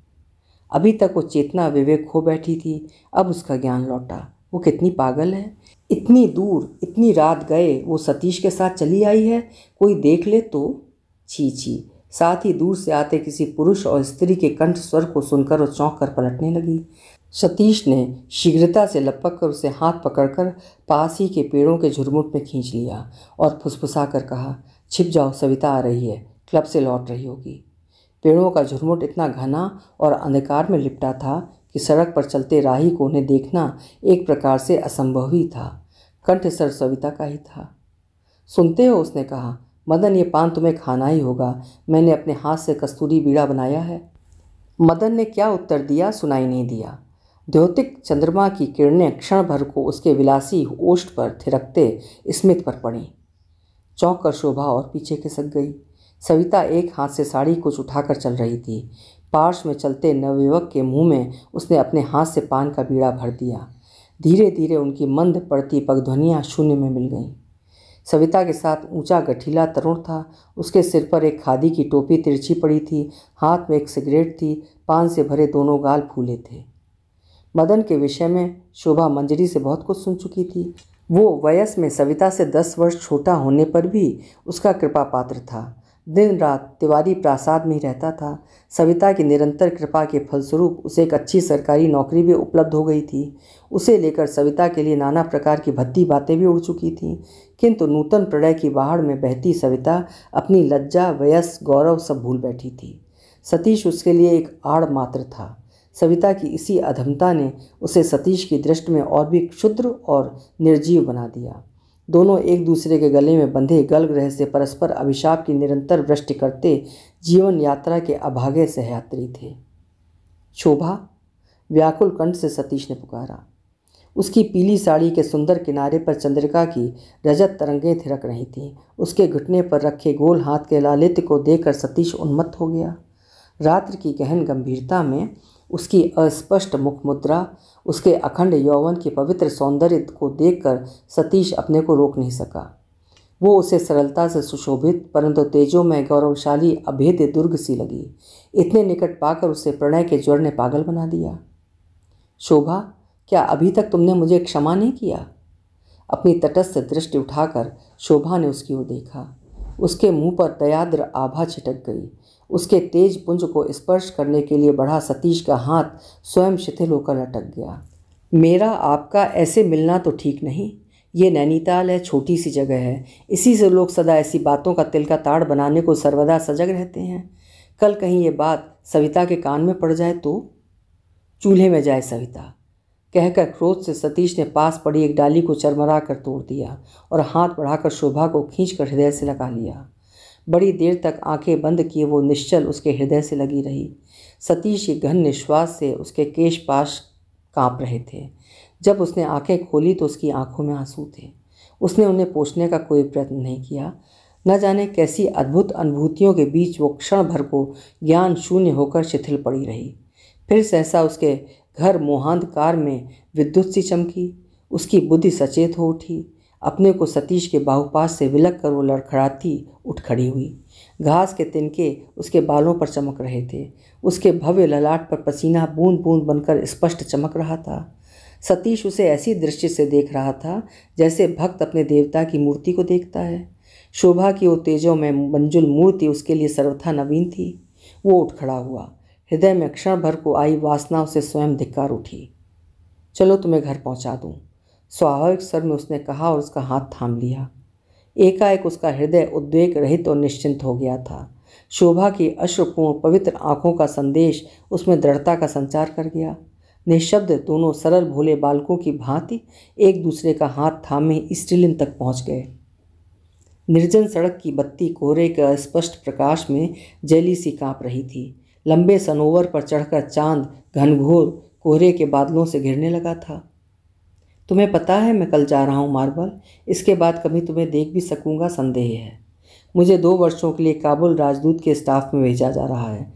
अभी तक वो चेतना विवेक खो बैठी थी अब उसका ज्ञान लौटा वो कितनी पागल है इतनी दूर इतनी रात गए वो सतीश के साथ चली आई है कोई देख ले तो छी छी साथ ही दूर से आते किसी पुरुष और स्त्री के कंठ स्वर को सुनकर वो चौंक कर पलटने लगी सतीश ने शीघ्रता से लपक कर उसे हाथ पकड़कर पास ही के पेड़ों के झुरमुट में खींच लिया और फुसफुसा कर कहा छिप जाओ सविता आ रही है क्लब से लौट रही होगी पेड़ों का झुरमुट इतना घना और अंधकार में लिपटा था कि सड़क पर चलते राही को उन्हें देखना एक प्रकार से असंभव ही था कंठ सर सविता का ही था सुनते हो उसने कहा मदन ये पान तुम्हें खाना ही होगा मैंने अपने हाथ से कस्तूरी बीड़ा बनाया है मदन ने क्या उत्तर दिया सुनाई नहीं दिया द्योतिक चंद्रमा की किरणें क्षण भर को उसके विलासी ओष्ठ पर थिरकते स्मित पर पड़ी चौंक कर शोभा और पीछे खिसक गई सविता एक हाथ से साड़ी कुछ उठाकर चल रही थी पार्श में चलते नवयुवक के मुंह में उसने अपने हाथ से पान का बीड़ा भर दिया धीरे धीरे उनकी मंद पड़ती पगध्वनियाँ शून्य में मिल गईं सविता के साथ ऊंचा गठीला तरुण था उसके सिर पर एक खादी की टोपी तिरछी पड़ी थी हाथ में एक सिगरेट थी पान से भरे दोनों गाल फूले थे मदन के विषय में शोभा मंजरी से बहुत कुछ सुन चुकी थी वो वयस में सविता से दस वर्ष छोटा होने पर भी उसका कृपा पात्र था दिन रात तिवारी प्रासाद में ही रहता था सविता की निरंतर कृपा के फलस्वरूप उसे एक अच्छी सरकारी नौकरी भी उपलब्ध हो गई थी उसे लेकर सविता के लिए नाना प्रकार की भद्दी बातें भी उड़ चुकी थीं किंतु नूतन प्रणय की बाहर में बहती सविता अपनी लज्जा वयस गौरव सब भूल बैठी थी सतीश उसके लिए एक आड़ मात्र था सविता की इसी अधमता ने उसे सतीश की दृष्टि में और भी क्षुद्र और निर्जीव बना दिया दोनों एक दूसरे के गले में बंधे गल ग्रह से परस्पर अभिशाप की निरंतर वृष्टि करते जीवन यात्रा के अभागे सहयात्री थे शोभा व्याकुल कंठ से सतीश ने पुकारा उसकी पीली साड़ी के सुंदर किनारे पर चंद्रिका की रजत तरंगें थिरक रही थीं उसके घुटने पर रखे गोल हाथ के लालित्य को देखकर सतीश उन्मत्त हो गया रात्र की गहन गंभीरता में उसकी अस्पष्ट मुख मुद्रा उसके अखंड यौवन के पवित्र सौंदर्य को देखकर सतीश अपने को रोक नहीं सका वो उसे सरलता से सुशोभित परंतु तेजो में गौरवशाली अभेद्य दुर्ग सी लगी इतने निकट पाकर उसे प्रणय के ज्वर ने पागल बना दिया शोभा क्या अभी तक तुमने मुझे क्षमा नहीं किया अपनी तटस्थ दृष्टि उठाकर शोभा ने उसकी ओर देखा उसके मुंह पर दयाद्र आभा छिटक गई उसके तेज पुंज को स्पर्श करने के लिए बढ़ा सतीश का हाथ स्वयं शिथिल होकर अटक गया मेरा आपका ऐसे मिलना तो ठीक नहीं ये नैनीताल है छोटी सी जगह है इसी से लोग सदा ऐसी बातों का तिल का ताड़ बनाने को सर्वदा सजग रहते हैं कल कहीं ये बात सविता के कान में पड़ जाए तो चूल्हे में जाए सविता कहकर क्रोध से सतीश ने पास पड़ी एक डाली को चरमरा कर तोड़ दिया और हाथ बढ़ाकर शोभा को खींच कर हृदय से लगा लिया बड़ी देर तक आंखें बंद किए वो निश्चल उसके हृदय से लगी रही सतीश के घन निश्वास से उसके केश पाश काँप रहे थे जब उसने आंखें खोली तो उसकी आंखों में आंसू थे उसने उन्हें पोछने का कोई प्रयत्न नहीं किया न जाने कैसी अद्भुत अनुभूतियों के बीच वो क्षण भर को ज्ञान शून्य होकर शिथिल पड़ी रही फिर सहसा उसके घर मोहांधकार में विद्युत सी चमकी उसकी बुद्धि सचेत हो उठी अपने को सतीश के बाहुपास से विलक कर वो लड़खड़ाती उठ खड़ी हुई घास के तिनके उसके बालों पर चमक रहे थे उसके भव्य ललाट पर पसीना बूंद बूंद बनकर स्पष्ट चमक रहा था सतीश उसे ऐसी दृष्टि से देख रहा था जैसे भक्त अपने देवता की मूर्ति को देखता है शोभा की वो तेजों में मंजुल मूर्ति उसके लिए सर्वथा नवीन थी वो उठ खड़ा हुआ हृदय में क्षण भर को आई वासना उसे स्वयं धिक्कार उठी चलो तुम्हें घर पहुंचा दूँ स्वाभाविक स्वर में उसने कहा और उसका हाथ थाम लिया एकाएक उसका हृदय उद्वेग रहित और निश्चिंत हो गया था शोभा की अश्रुपूर्ण पवित्र आंखों का संदेश उसमें दृढ़ता का संचार कर गया निःशब्द दोनों सरल भोले बालकों की भांति एक दूसरे का हाथ थामे स्टीलिन तक पहुंच गए निर्जन सड़क की बत्ती कोहरे के स्पष्ट प्रकाश में जैली सी कांप रही थी लंबे सनोवर पर चढ़कर चांद घनघोर कोहरे के बादलों से घिरने लगा था तुम्हें पता है मैं कल जा रहा हूँ मार्बल इसके बाद कभी तुम्हें देख भी सकूँगा संदेह है मुझे दो वर्षों के लिए काबुल राजदूत के स्टाफ में भेजा जा रहा है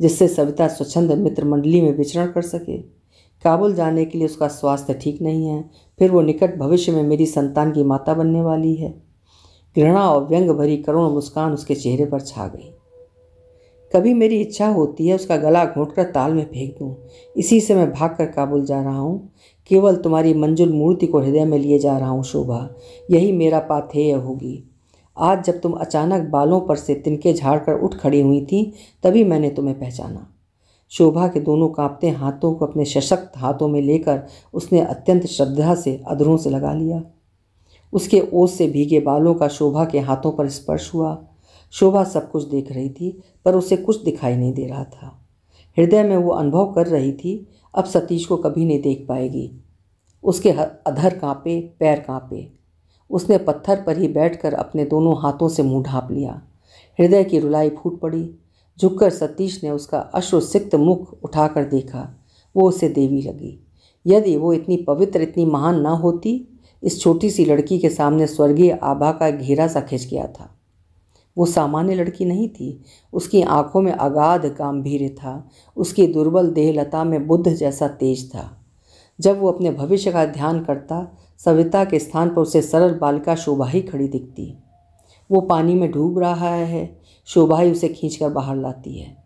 जिससे सविता स्वच्छंद मित्र मंडली में विचरण कर सके काबुल जाने के लिए उसका स्वास्थ्य ठीक नहीं है फिर वो निकट भविष्य में मेरी संतान की माता बनने वाली है घृणा और व्यंग भरी करुण मुस्कान उसके चेहरे पर छा गई कभी मेरी इच्छा होती है उसका गला घोट कर ताल में फेंक दूँ इसी से मैं भाग कर काबुल जा रहा हूँ केवल तुम्हारी मंजुल मूर्ति को हृदय में लिए जा रहा हूँ शोभा यही मेरा पाथेय होगी आज जब तुम अचानक बालों पर से तिनके झाड़कर उठ खड़ी हुई थी तभी मैंने तुम्हें पहचाना शोभा के दोनों कांपते हाथों को अपने सशक्त हाथों में लेकर उसने अत्यंत श्रद्धा से अधरों से लगा लिया उसके ओस से भीगे बालों का शोभा के हाथों पर स्पर्श हुआ शोभा सब कुछ देख रही थी पर उसे कुछ दिखाई नहीं दे रहा था हृदय में वो अनुभव कर रही थी अब सतीश को कभी नहीं देख पाएगी उसके अधर कांपे पैर कांपे उसने पत्थर पर ही बैठकर अपने दोनों हाथों से मुंह ढाँप लिया हृदय की रुलाई फूट पड़ी झुककर सतीश ने उसका अश्रुसिक्त मुख उठाकर देखा वो उसे देवी लगी यदि वो इतनी पवित्र इतनी महान न होती इस छोटी सी लड़की के सामने स्वर्गीय आभा का घेरा सा खिंच गया था वो सामान्य लड़की नहीं थी उसकी आंखों में अगाध गंभीर था उसकी दुर्बल देहलता में बुद्ध जैसा तेज था जब वो अपने भविष्य का ध्यान करता सविता के स्थान पर उसे सरल बालिका शोभा ही खड़ी दिखती वो पानी में डूब रहा है शोभा ही उसे खींचकर बाहर लाती है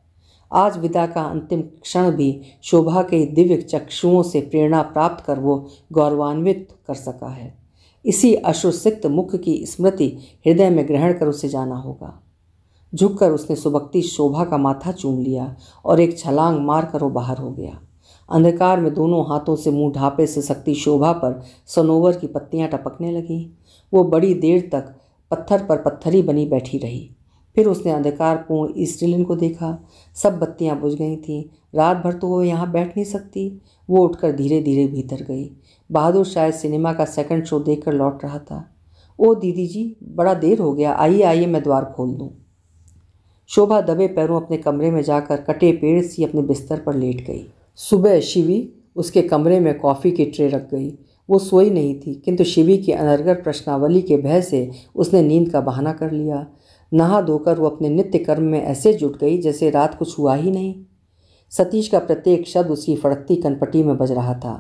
आज विदा का अंतिम क्षण भी शोभा के दिव्य चक्षुओं से प्रेरणा प्राप्त कर वो गौरवान्वित कर सका है इसी अश्रुसिक्त मुख की स्मृति हृदय में ग्रहण कर उसे जाना होगा झुककर उसने सुबकती शोभा का माथा चूम लिया और एक छलांग मार कर वो बाहर हो गया अंधकार में दोनों हाथों से मुंह ढापे से सकती शोभा पर सनोवर की पत्तियां टपकने लगीं वो बड़ी देर तक पत्थर पर पत्थरी बनी बैठी रही फिर उसने अंधकारपूर्ण स्त्रीलिन को देखा सब बत्तियां बुझ गई थीं रात भर तो वो यहाँ बैठ नहीं सकती वो उठकर धीरे धीरे भीतर गई बहादुर शायद सिनेमा का सेकंड शो देखकर लौट रहा था ओ दीदी जी बड़ा देर हो गया आइए आइए मैं द्वार खोल दूँ शोभा दबे पैरों अपने कमरे में जाकर कटे पेड़ सी अपने बिस्तर पर लेट गई सुबह शिवी उसके कमरे में कॉफ़ी की ट्रे रख गई वो सोई नहीं थी किंतु शिवी की अनर्गर प्रश्नावली के भय से उसने नींद का बहाना कर लिया नहा धोकर वो अपने नित्य कर्म में ऐसे जुट गई जैसे रात कुछ हुआ ही नहीं सतीश का प्रत्येक शब्द उसकी फड़कती कनपटी में बज रहा था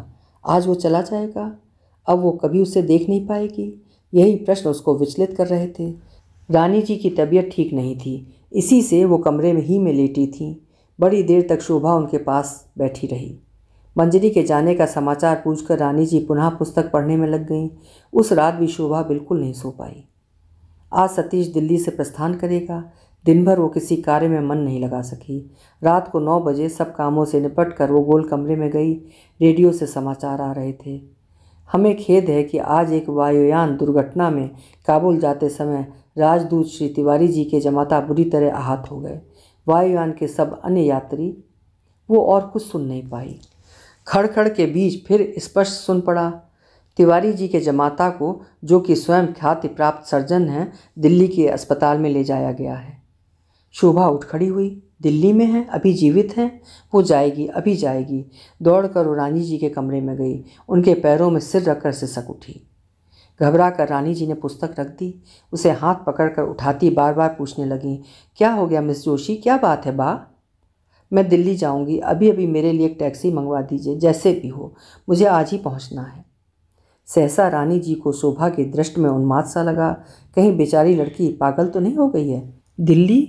आज वो चला जाएगा अब वो कभी उसे देख नहीं पाएगी यही प्रश्न उसको विचलित कर रहे थे रानी जी की तबीयत ठीक नहीं थी इसी से वो कमरे में ही में लेटी थी बड़ी देर तक शोभा उनके पास बैठी रही मंजरी के जाने का समाचार पूछकर रानी जी पुनः पुस्तक पढ़ने में लग गईं उस रात भी शोभा बिल्कुल नहीं सो पाई आज सतीश दिल्ली से प्रस्थान करेगा दिन भर वो किसी कार्य में मन नहीं लगा सकी रात को नौ बजे सब कामों से निपट कर वो गोल कमरे में गई रेडियो से समाचार आ रहे थे हमें खेद है कि आज एक वायुयान दुर्घटना में काबुल जाते समय राजदूत श्री तिवारी जी के जमाता बुरी तरह आहत हो गए वायुयान के सब अन्य यात्री वो और कुछ सुन नहीं पाई खड़खड़ के बीच फिर स्पष्ट सुन पड़ा तिवारी जी के जमाता को जो कि स्वयं ख्याति प्राप्त सर्जन हैं दिल्ली के अस्पताल में ले जाया गया है शोभा उठ खड़ी हुई दिल्ली में है अभी जीवित है वो जाएगी अभी जाएगी कर वो रानी जी के कमरे में गई उनके पैरों में सिर रखकर सिसक उठी घबरा कर रानी जी ने पुस्तक रख दी उसे हाथ पकड़कर उठाती बार बार पूछने लगी क्या हो गया मिस जोशी क्या बात है बा मैं दिल्ली जाऊंगी अभी अभी मेरे लिए एक टैक्सी मंगवा दीजिए जैसे भी हो मुझे आज ही पहुंचना है सहसा रानी जी को शोभा की दृष्ट में उन्माद सा लगा कहीं बेचारी लड़की पागल तो नहीं हो गई है दिल्ली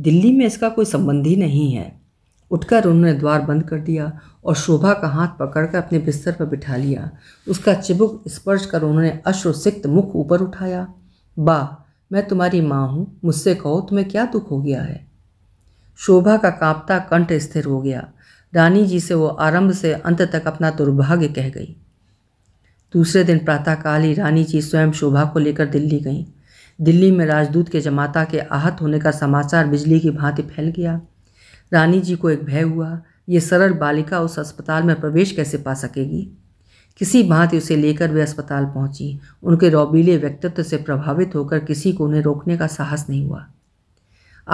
दिल्ली में इसका कोई संबंध ही नहीं है उठकर उन्होंने द्वार बंद कर दिया और शोभा का हाथ पकड़कर अपने बिस्तर पर बिठा लिया उसका चिबुक स्पर्श कर उन्होंने अश्रुसिक्त मुख ऊपर उठाया बा मैं तुम्हारी माँ हूँ मुझसे कहो तुम्हें क्या दुख हो गया है शोभा का कांपता कंठ स्थिर हो गया रानी जी से वो आरंभ से अंत तक अपना दुर्भाग्य कह गई दूसरे दिन प्रातःकाल ही रानी जी स्वयं शोभा को लेकर दिल्ली गईं दिल्ली में राजदूत के जमाता के आहत होने का समाचार बिजली की भांति फैल गया रानी जी को एक भय हुआ ये सरल बालिका उस अस्पताल में प्रवेश कैसे पा सकेगी किसी भांति उसे लेकर वे अस्पताल पहुंची उनके रौबीले व्यक्तित्व से प्रभावित होकर किसी को उन्हें रोकने का साहस नहीं हुआ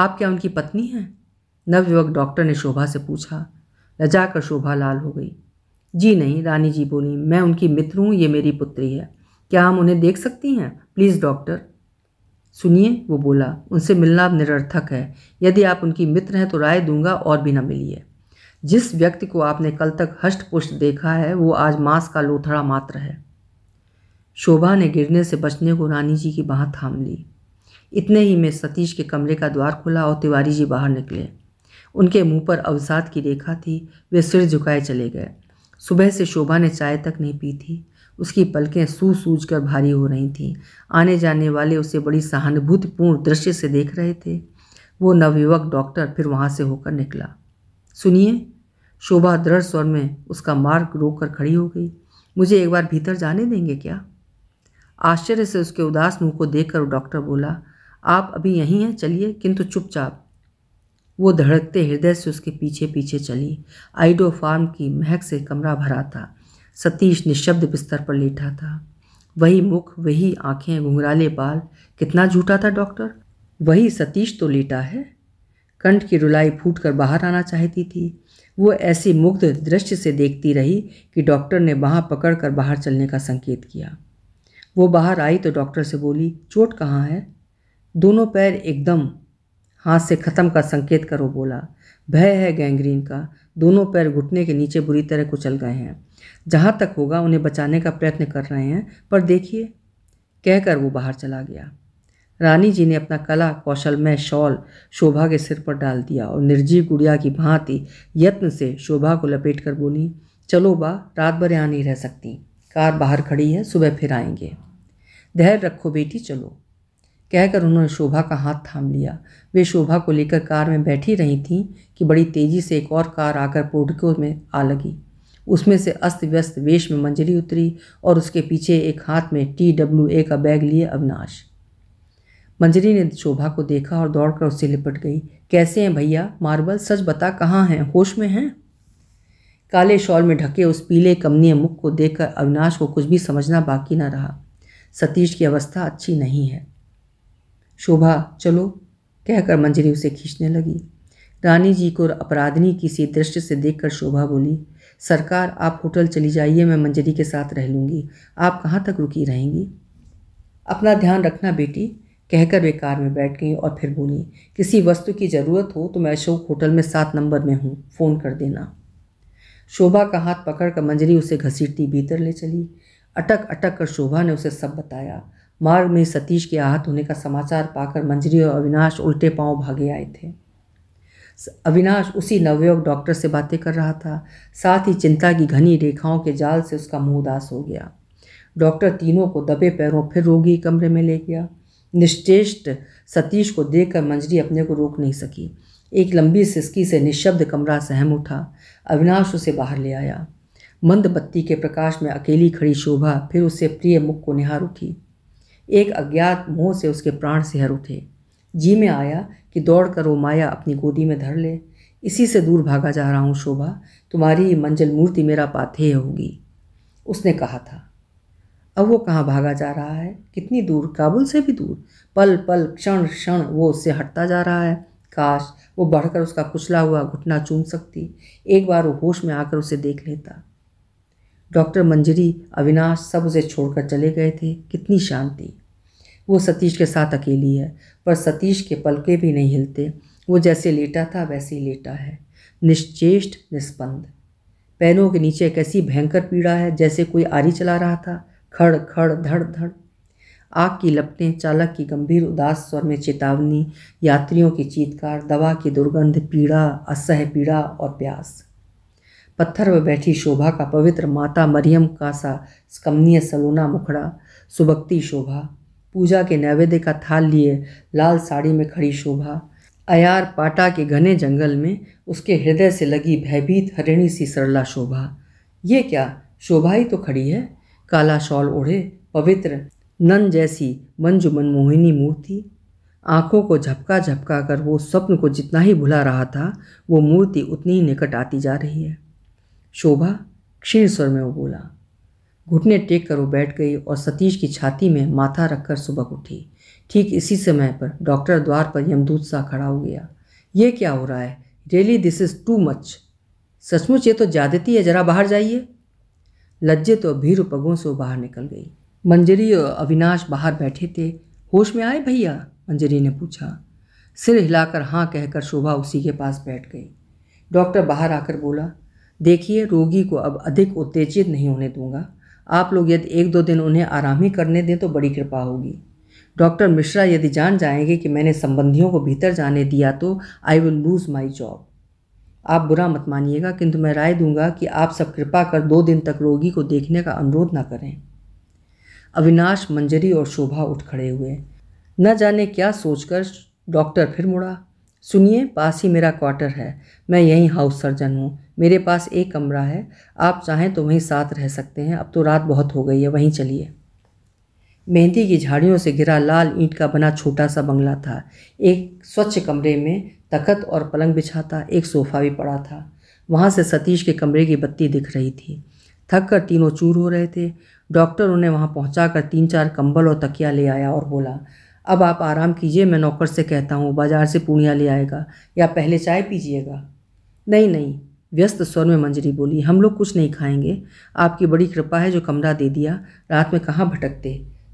आप क्या उनकी पत्नी हैं नवयुवक डॉक्टर ने शोभा से पूछा लजा कर शोभा लाल हो गई जी नहीं रानी जी बोली मैं उनकी मित्र हूँ ये मेरी पुत्री है क्या हम उन्हें देख सकती हैं प्लीज़ डॉक्टर सुनिए वो बोला उनसे मिलना अब निरर्थक है यदि आप उनकी मित्र हैं तो राय दूंगा और भी ना मिलिए जिस व्यक्ति को आपने कल तक हष्ट पुष्ट देखा है वो आज मांस का लोथड़ा मात्र है शोभा ने गिरने से बचने को रानी जी की बाह थाम ली इतने ही में सतीश के कमरे का द्वार खुला और तिवारी जी बाहर निकले उनके मुंह पर अवसाद की रेखा थी वे सिर झुकाए चले गए सुबह से शोभा ने चाय तक नहीं पी थी उसकी पलकें सूझ सूझ कर भारी हो रही थीं आने जाने वाले उसे बड़ी सहानुभूतिपूर्ण दृश्य से देख रहे थे वो नवयुवक डॉक्टर फिर वहाँ से होकर निकला सुनिए शोभा दृढ़ स्वर में उसका मार्ग रोक कर खड़ी हो गई मुझे एक बार भीतर जाने देंगे क्या आश्चर्य से उसके उदास मुंह को देखकर डॉक्टर बोला आप अभी यहीं हैं चलिए किंतु चुपचाप वो धड़कते हृदय से उसके पीछे पीछे चली आइडो फार्म की महक से कमरा भरा था सतीश निशब्द बिस्तर पर लेटा था वही मुख वही आंखें घुंघराले बाल कितना झूठा था डॉक्टर वही सतीश तो लेटा है कंठ की रुलाई फूट कर बाहर आना चाहती थी वो ऐसी मुग्ध दृश्य से देखती रही कि डॉक्टर ने वहाँ पकड़ कर बाहर चलने का संकेत किया वो बाहर आई तो डॉक्टर से बोली चोट कहाँ है दोनों पैर एकदम हाथ से ख़त्म का संकेत करो बोला भय है गैंग्रीन का दोनों पैर घुटने के नीचे बुरी तरह कुचल गए हैं जहाँ तक होगा उन्हें बचाने का प्रयत्न कर रहे हैं पर देखिए कहकर वो बाहर चला गया रानी जी ने अपना कला कौशलमय शॉल शोभा के सिर पर डाल दिया और निर्जीव गुड़िया की भांति यत्न से शोभा को लपेट कर बोली चलो बा रात भर यहाँ नहीं रह सकती कार बाहर खड़ी है सुबह फिर आएंगे धैर्य रखो बेटी चलो कहकर उन्होंने शोभा का हाथ थाम लिया वे शोभा को लेकर कार में बैठी रही थीं कि बड़ी तेज़ी से एक और कार आकर पोर्टिको में आ लगी उसमें से अस्त व्यस्त वेश में मंजरी उतरी और उसके पीछे एक हाथ में टी डब्ल्यू ए का बैग लिए अविनाश मंजरी ने शोभा को देखा और दौड़कर उससे लिपट गई कैसे हैं भैया मार्बल सच बता कहाँ हैं होश में हैं काले शॉल में ढके उस पीले कमनीय मुख को देखकर अविनाश को कुछ भी समझना बाकी न रहा सतीश की अवस्था अच्छी नहीं है शोभा चलो कहकर मंजरी उसे खींचने लगी रानी जी को अपराधनी किसी दृष्टि से देखकर शोभा बोली सरकार आप होटल चली जाइए मैं मंजरी के साथ रह लूँगी आप कहाँ तक रुकी रहेंगी अपना ध्यान रखना बेटी कहकर वे कार में बैठ गई और फिर बोली किसी वस्तु की ज़रूरत हो तो मैं अशोक होटल में सात नंबर में हूँ फ़ोन कर देना शोभा का हाथ पकड़ कर मंजरी उसे घसीटती भीतर ले चली अटक अटक कर शोभा ने उसे सब बताया मार्ग में सतीश के आहत होने का समाचार पाकर मंजरी और अविनाश उल्टे पांव भागे आए थे अविनाश उसी नवयोग डॉक्टर से बातें कर रहा था साथ ही चिंता की घनी रेखाओं के जाल से उसका मुंह उदास हो गया डॉक्टर तीनों को दबे पैरों फिर रोगी कमरे में ले गया निश्चेष्ट सतीश को देखकर मंजरी अपने को रोक नहीं सकी एक लंबी सिस्की से निशब्द कमरा सहम उठा अविनाश उसे बाहर ले आया मंद बत्ती के प्रकाश में अकेली खड़ी शोभा फिर उससे प्रिय मुख को निहार उठी एक अज्ञात मोह से उसके प्राण सिहर उठे जी में आया कि दौड़ कर वो माया अपनी गोदी में धर ले इसी से दूर भागा जा रहा हूँ शोभा तुम्हारी मंजिल मंजल मूर्ति मेरा पाथेय होगी उसने कहा था अब वो कहाँ भागा जा रहा है कितनी दूर काबुल से भी दूर पल पल क्षण क्षण वो उससे हटता जा रहा है काश वो बढ़कर उसका कुचला हुआ घुटना चूम सकती एक बार वो होश में आकर उसे देख लेता डॉक्टर मंजरी अविनाश सब उसे छोड़कर चले गए थे कितनी शांति वो सतीश के साथ अकेली है पर सतीश के पलके भी नहीं हिलते वो जैसे लेटा था वैसे ही लेटा है निश्चेष्ट निस्पंद पैरों के नीचे एक ऐसी भयंकर पीड़ा है जैसे कोई आरी चला रहा था खड़ खड़ धड़ धड़ आग की लपटें चालक की गंभीर उदास स्वर में चेतावनी यात्रियों की चीतकार दवा की दुर्गंध पीड़ा असह्य पीड़ा और प्यास पत्थर पर बैठी शोभा का पवित्र माता मरियम का सा स्कमनीय सलोना मुखड़ा सुबक्ति शोभा पूजा के नैवेद्य का थाल लिए लाल साड़ी में खड़ी शोभा अयार पाटा के घने जंगल में उसके हृदय से लगी भयभीत हरिणी सी सरला शोभा ये क्या शोभा ही तो खड़ी है काला शॉल ओढ़े पवित्र नन जैसी मंजु मनमोहिनी मूर्ति आंखों को झपका झपका कर वो स्वप्न को जितना ही भुला रहा था वो मूर्ति उतनी ही निकट आती जा रही है शोभा क्षीण स्वर में वो बोला घुटने टेक कर वो बैठ गई और सतीश की छाती में माथा रखकर सुबह उठी ठीक इसी समय पर डॉक्टर द्वार पर यमदूत सा खड़ा हो गया ये क्या हो रहा है really this is too much सचमुच ये तो ज्यादती है जरा बाहर जाइए लज्जे तो भीर पगों से वो बाहर निकल गई मंजरी और अविनाश बाहर बैठे थे होश में आए भैया मंजरी ने पूछा सिर हिलाकर हाँ कहकर शोभा उसी के पास बैठ गई डॉक्टर बाहर आकर बोला देखिए रोगी को अब अधिक उत्तेजित नहीं होने दूंगा आप लोग यदि एक दो दिन उन्हें आराम ही करने दें तो बड़ी कृपा होगी डॉक्टर मिश्रा यदि जान जाएंगे कि मैंने संबंधियों को भीतर जाने दिया तो I will lose my job आप बुरा मत मानिएगा किंतु मैं राय दूंगा कि आप सब कृपा कर दो दिन तक रोगी को देखने का अनुरोध ना करें अविनाश मंजरी और शोभा उठ खड़े हुए न जाने क्या सोचकर डॉक्टर फिर मुड़ा सुनिए पास ही मेरा क्वार्टर है मैं यहीं हाउस सर्जन हूँ मेरे पास एक कमरा है आप चाहें तो वहीं साथ रह सकते हैं अब तो रात बहुत हो गई है वहीं चलिए मेहंदी की झाड़ियों से घिरा लाल ईंट का बना छोटा सा बंगला था एक स्वच्छ कमरे में तखत और पलंग बिछा था एक सोफ़ा भी पड़ा था वहाँ से सतीश के कमरे की बत्ती दिख रही थी थक कर तीनों चूर हो रहे थे डॉक्टर उन्हें वहाँ पहुँचा कर तीन चार कंबल और तकिया ले आया और बोला अब आप आराम कीजिए मैं नौकर से कहता हूँ बाज़ार से पूर्णिया ले आएगा या पहले चाय पीजिएगा नहीं नहीं व्यस्त स्वर में मंजरी बोली हम लोग कुछ नहीं खाएंगे आपकी बड़ी कृपा है जो कमरा दे दिया रात में कहाँ भटकते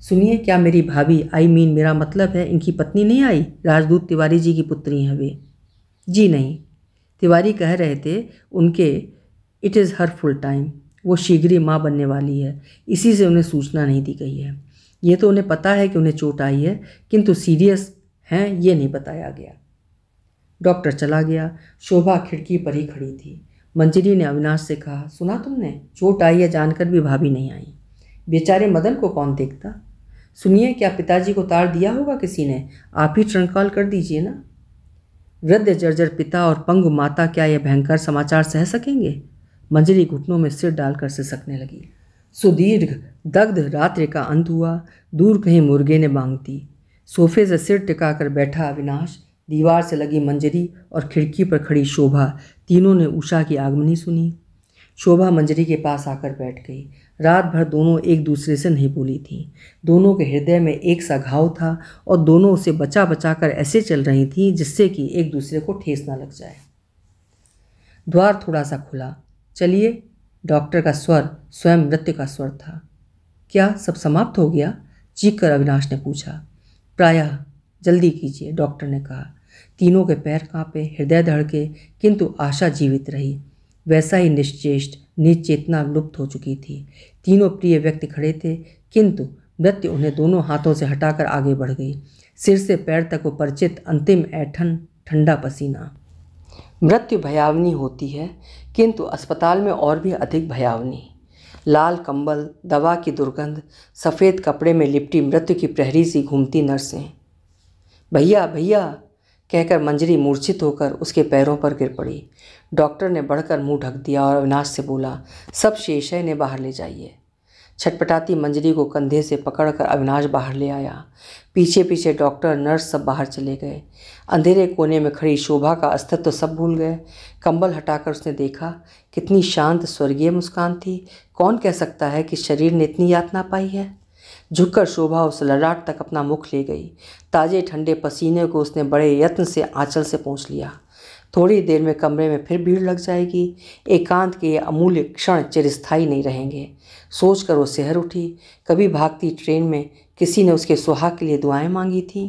सुनिए क्या मेरी भाभी आई मीन मेरा मतलब है इनकी पत्नी नहीं आई राजदूत तिवारी जी की पुत्री हैं वे जी नहीं तिवारी कह रहे थे उनके it is her full time वो शीघ्र ही माँ बनने वाली है इसी से उन्हें सूचना नहीं दी गई है ये तो उन्हें पता है कि उन्हें चोट आई है किंतु सीरियस हैं ये नहीं बताया गया डॉक्टर चला गया शोभा खिड़की पर ही खड़ी थी मंजरी ने अविनाश से कहा सुना तुमने चोट आई है जानकर भी भाभी नहीं आई बेचारे मदन को कौन देखता सुनिए क्या पिताजी को तार दिया होगा किसी ने आप ही ट्रंकॉल कर दीजिए ना वृद्ध जर्जर पिता और पंगु माता क्या यह भयंकर समाचार सह सकेंगे मंजरी घुटनों में सिर डालकर सिसकने लगी सुदीर्घ दग्ध रात्रि का अंत हुआ दूर कहीं मुर्गे ने दी सोफे से सिर टिकाकर बैठा अविनाश दीवार से लगी मंजरी और खिड़की पर खड़ी शोभा तीनों ने उषा की आगमनी सुनी शोभा मंजरी के पास आकर बैठ गई रात भर दोनों एक दूसरे से नहीं बोली थीं दोनों के हृदय में एक सा घाव था और दोनों उसे बचा बचा कर ऐसे चल रही थीं जिससे कि एक दूसरे को ठेस ना लग जाए द्वार थोड़ा सा खुला चलिए डॉक्टर का स्वर स्वयं नृत्य का स्वर था क्या सब समाप्त हो गया चीख कर अविनाश ने पूछा प्रायः जल्दी कीजिए डॉक्टर ने कहा तीनों के पैर कांपे हृदय धड़के किंतु आशा जीवित रही वैसा ही निश्चेष्ट निचेतना लुप्त हो चुकी थी तीनों प्रिय व्यक्ति खड़े थे किंतु मृत्यु उन्हें दोनों हाथों से हटाकर आगे बढ़ गई सिर से पैर तक वो परिचित अंतिम ऐठन ठंडा पसीना मृत्यु भयावनी होती है किंतु अस्पताल में और भी अधिक भयावनी लाल कंबल दवा की दुर्गंध सफ़ेद कपड़े में लिपटी मृत्यु की प्रहरी सी घूमती नर्सें भैया भैया कहकर मंजरी मूर्छित होकर उसके पैरों पर गिर पड़ी डॉक्टर ने बढ़कर मुंह ढक दिया और अविनाश से बोला सब शेष है इन्हें बाहर ले जाइए छटपटाती मंजरी को कंधे से पकड़कर अविनाश बाहर ले आया पीछे पीछे डॉक्टर नर्स सब बाहर चले गए अंधेरे कोने में खड़ी शोभा का अस्तित्व तो सब भूल गए कंबल हटाकर उसने देखा कितनी शांत स्वर्गीय मुस्कान थी कौन कह सकता है कि शरीर ने इतनी यातना पाई है झुककर शोभा उस ललाट तक अपना मुख ले गई ताजे ठंडे पसीने को उसने बड़े यत्न से आंचल से पूछ लिया थोड़ी देर में कमरे में फिर भीड़ लग जाएगी एकांत के ये अमूल्य क्षण चिरस्थायी नहीं रहेंगे सोचकर वो शहर उठी कभी भागती ट्रेन में किसी ने उसके सुहाग के लिए दुआएं मांगी थीं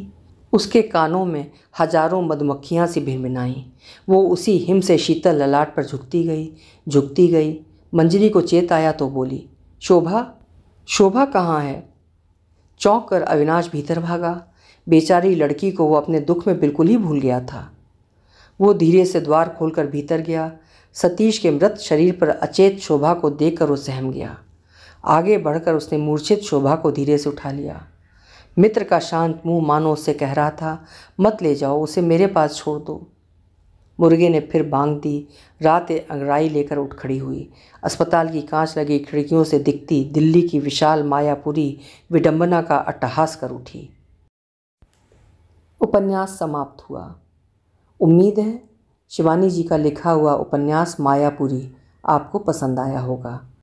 उसके कानों में हजारों मधुमक्खियाँ सी भिनभिनाईं वो उसी हिम से शीतल ललाट पर झुकती गई झुकती गई मंजरी को चेत आया तो बोली शोभा शोभा कहाँ है चौंक कर अविनाश भीतर भागा बेचारी लड़की को वो अपने दुख में बिल्कुल ही भूल गया था वो धीरे से द्वार खोलकर भीतर गया सतीश के मृत शरीर पर अचेत शोभा को कर वो सहम गया आगे बढ़कर उसने मूर्छित शोभा को धीरे से उठा लिया मित्र का शांत मुंह मानो उससे कह रहा था मत ले जाओ उसे मेरे पास छोड़ दो मुर्गे ने फिर बांग दी रात अंगराई लेकर उठ खड़ी हुई अस्पताल की कांच लगी खिड़कियों से दिखती दिल्ली की विशाल मायापुरी विडंबना का अट्टहास कर उठी उपन्यास समाप्त हुआ उम्मीद है शिवानी जी का लिखा हुआ उपन्यास मायापुरी आपको पसंद आया होगा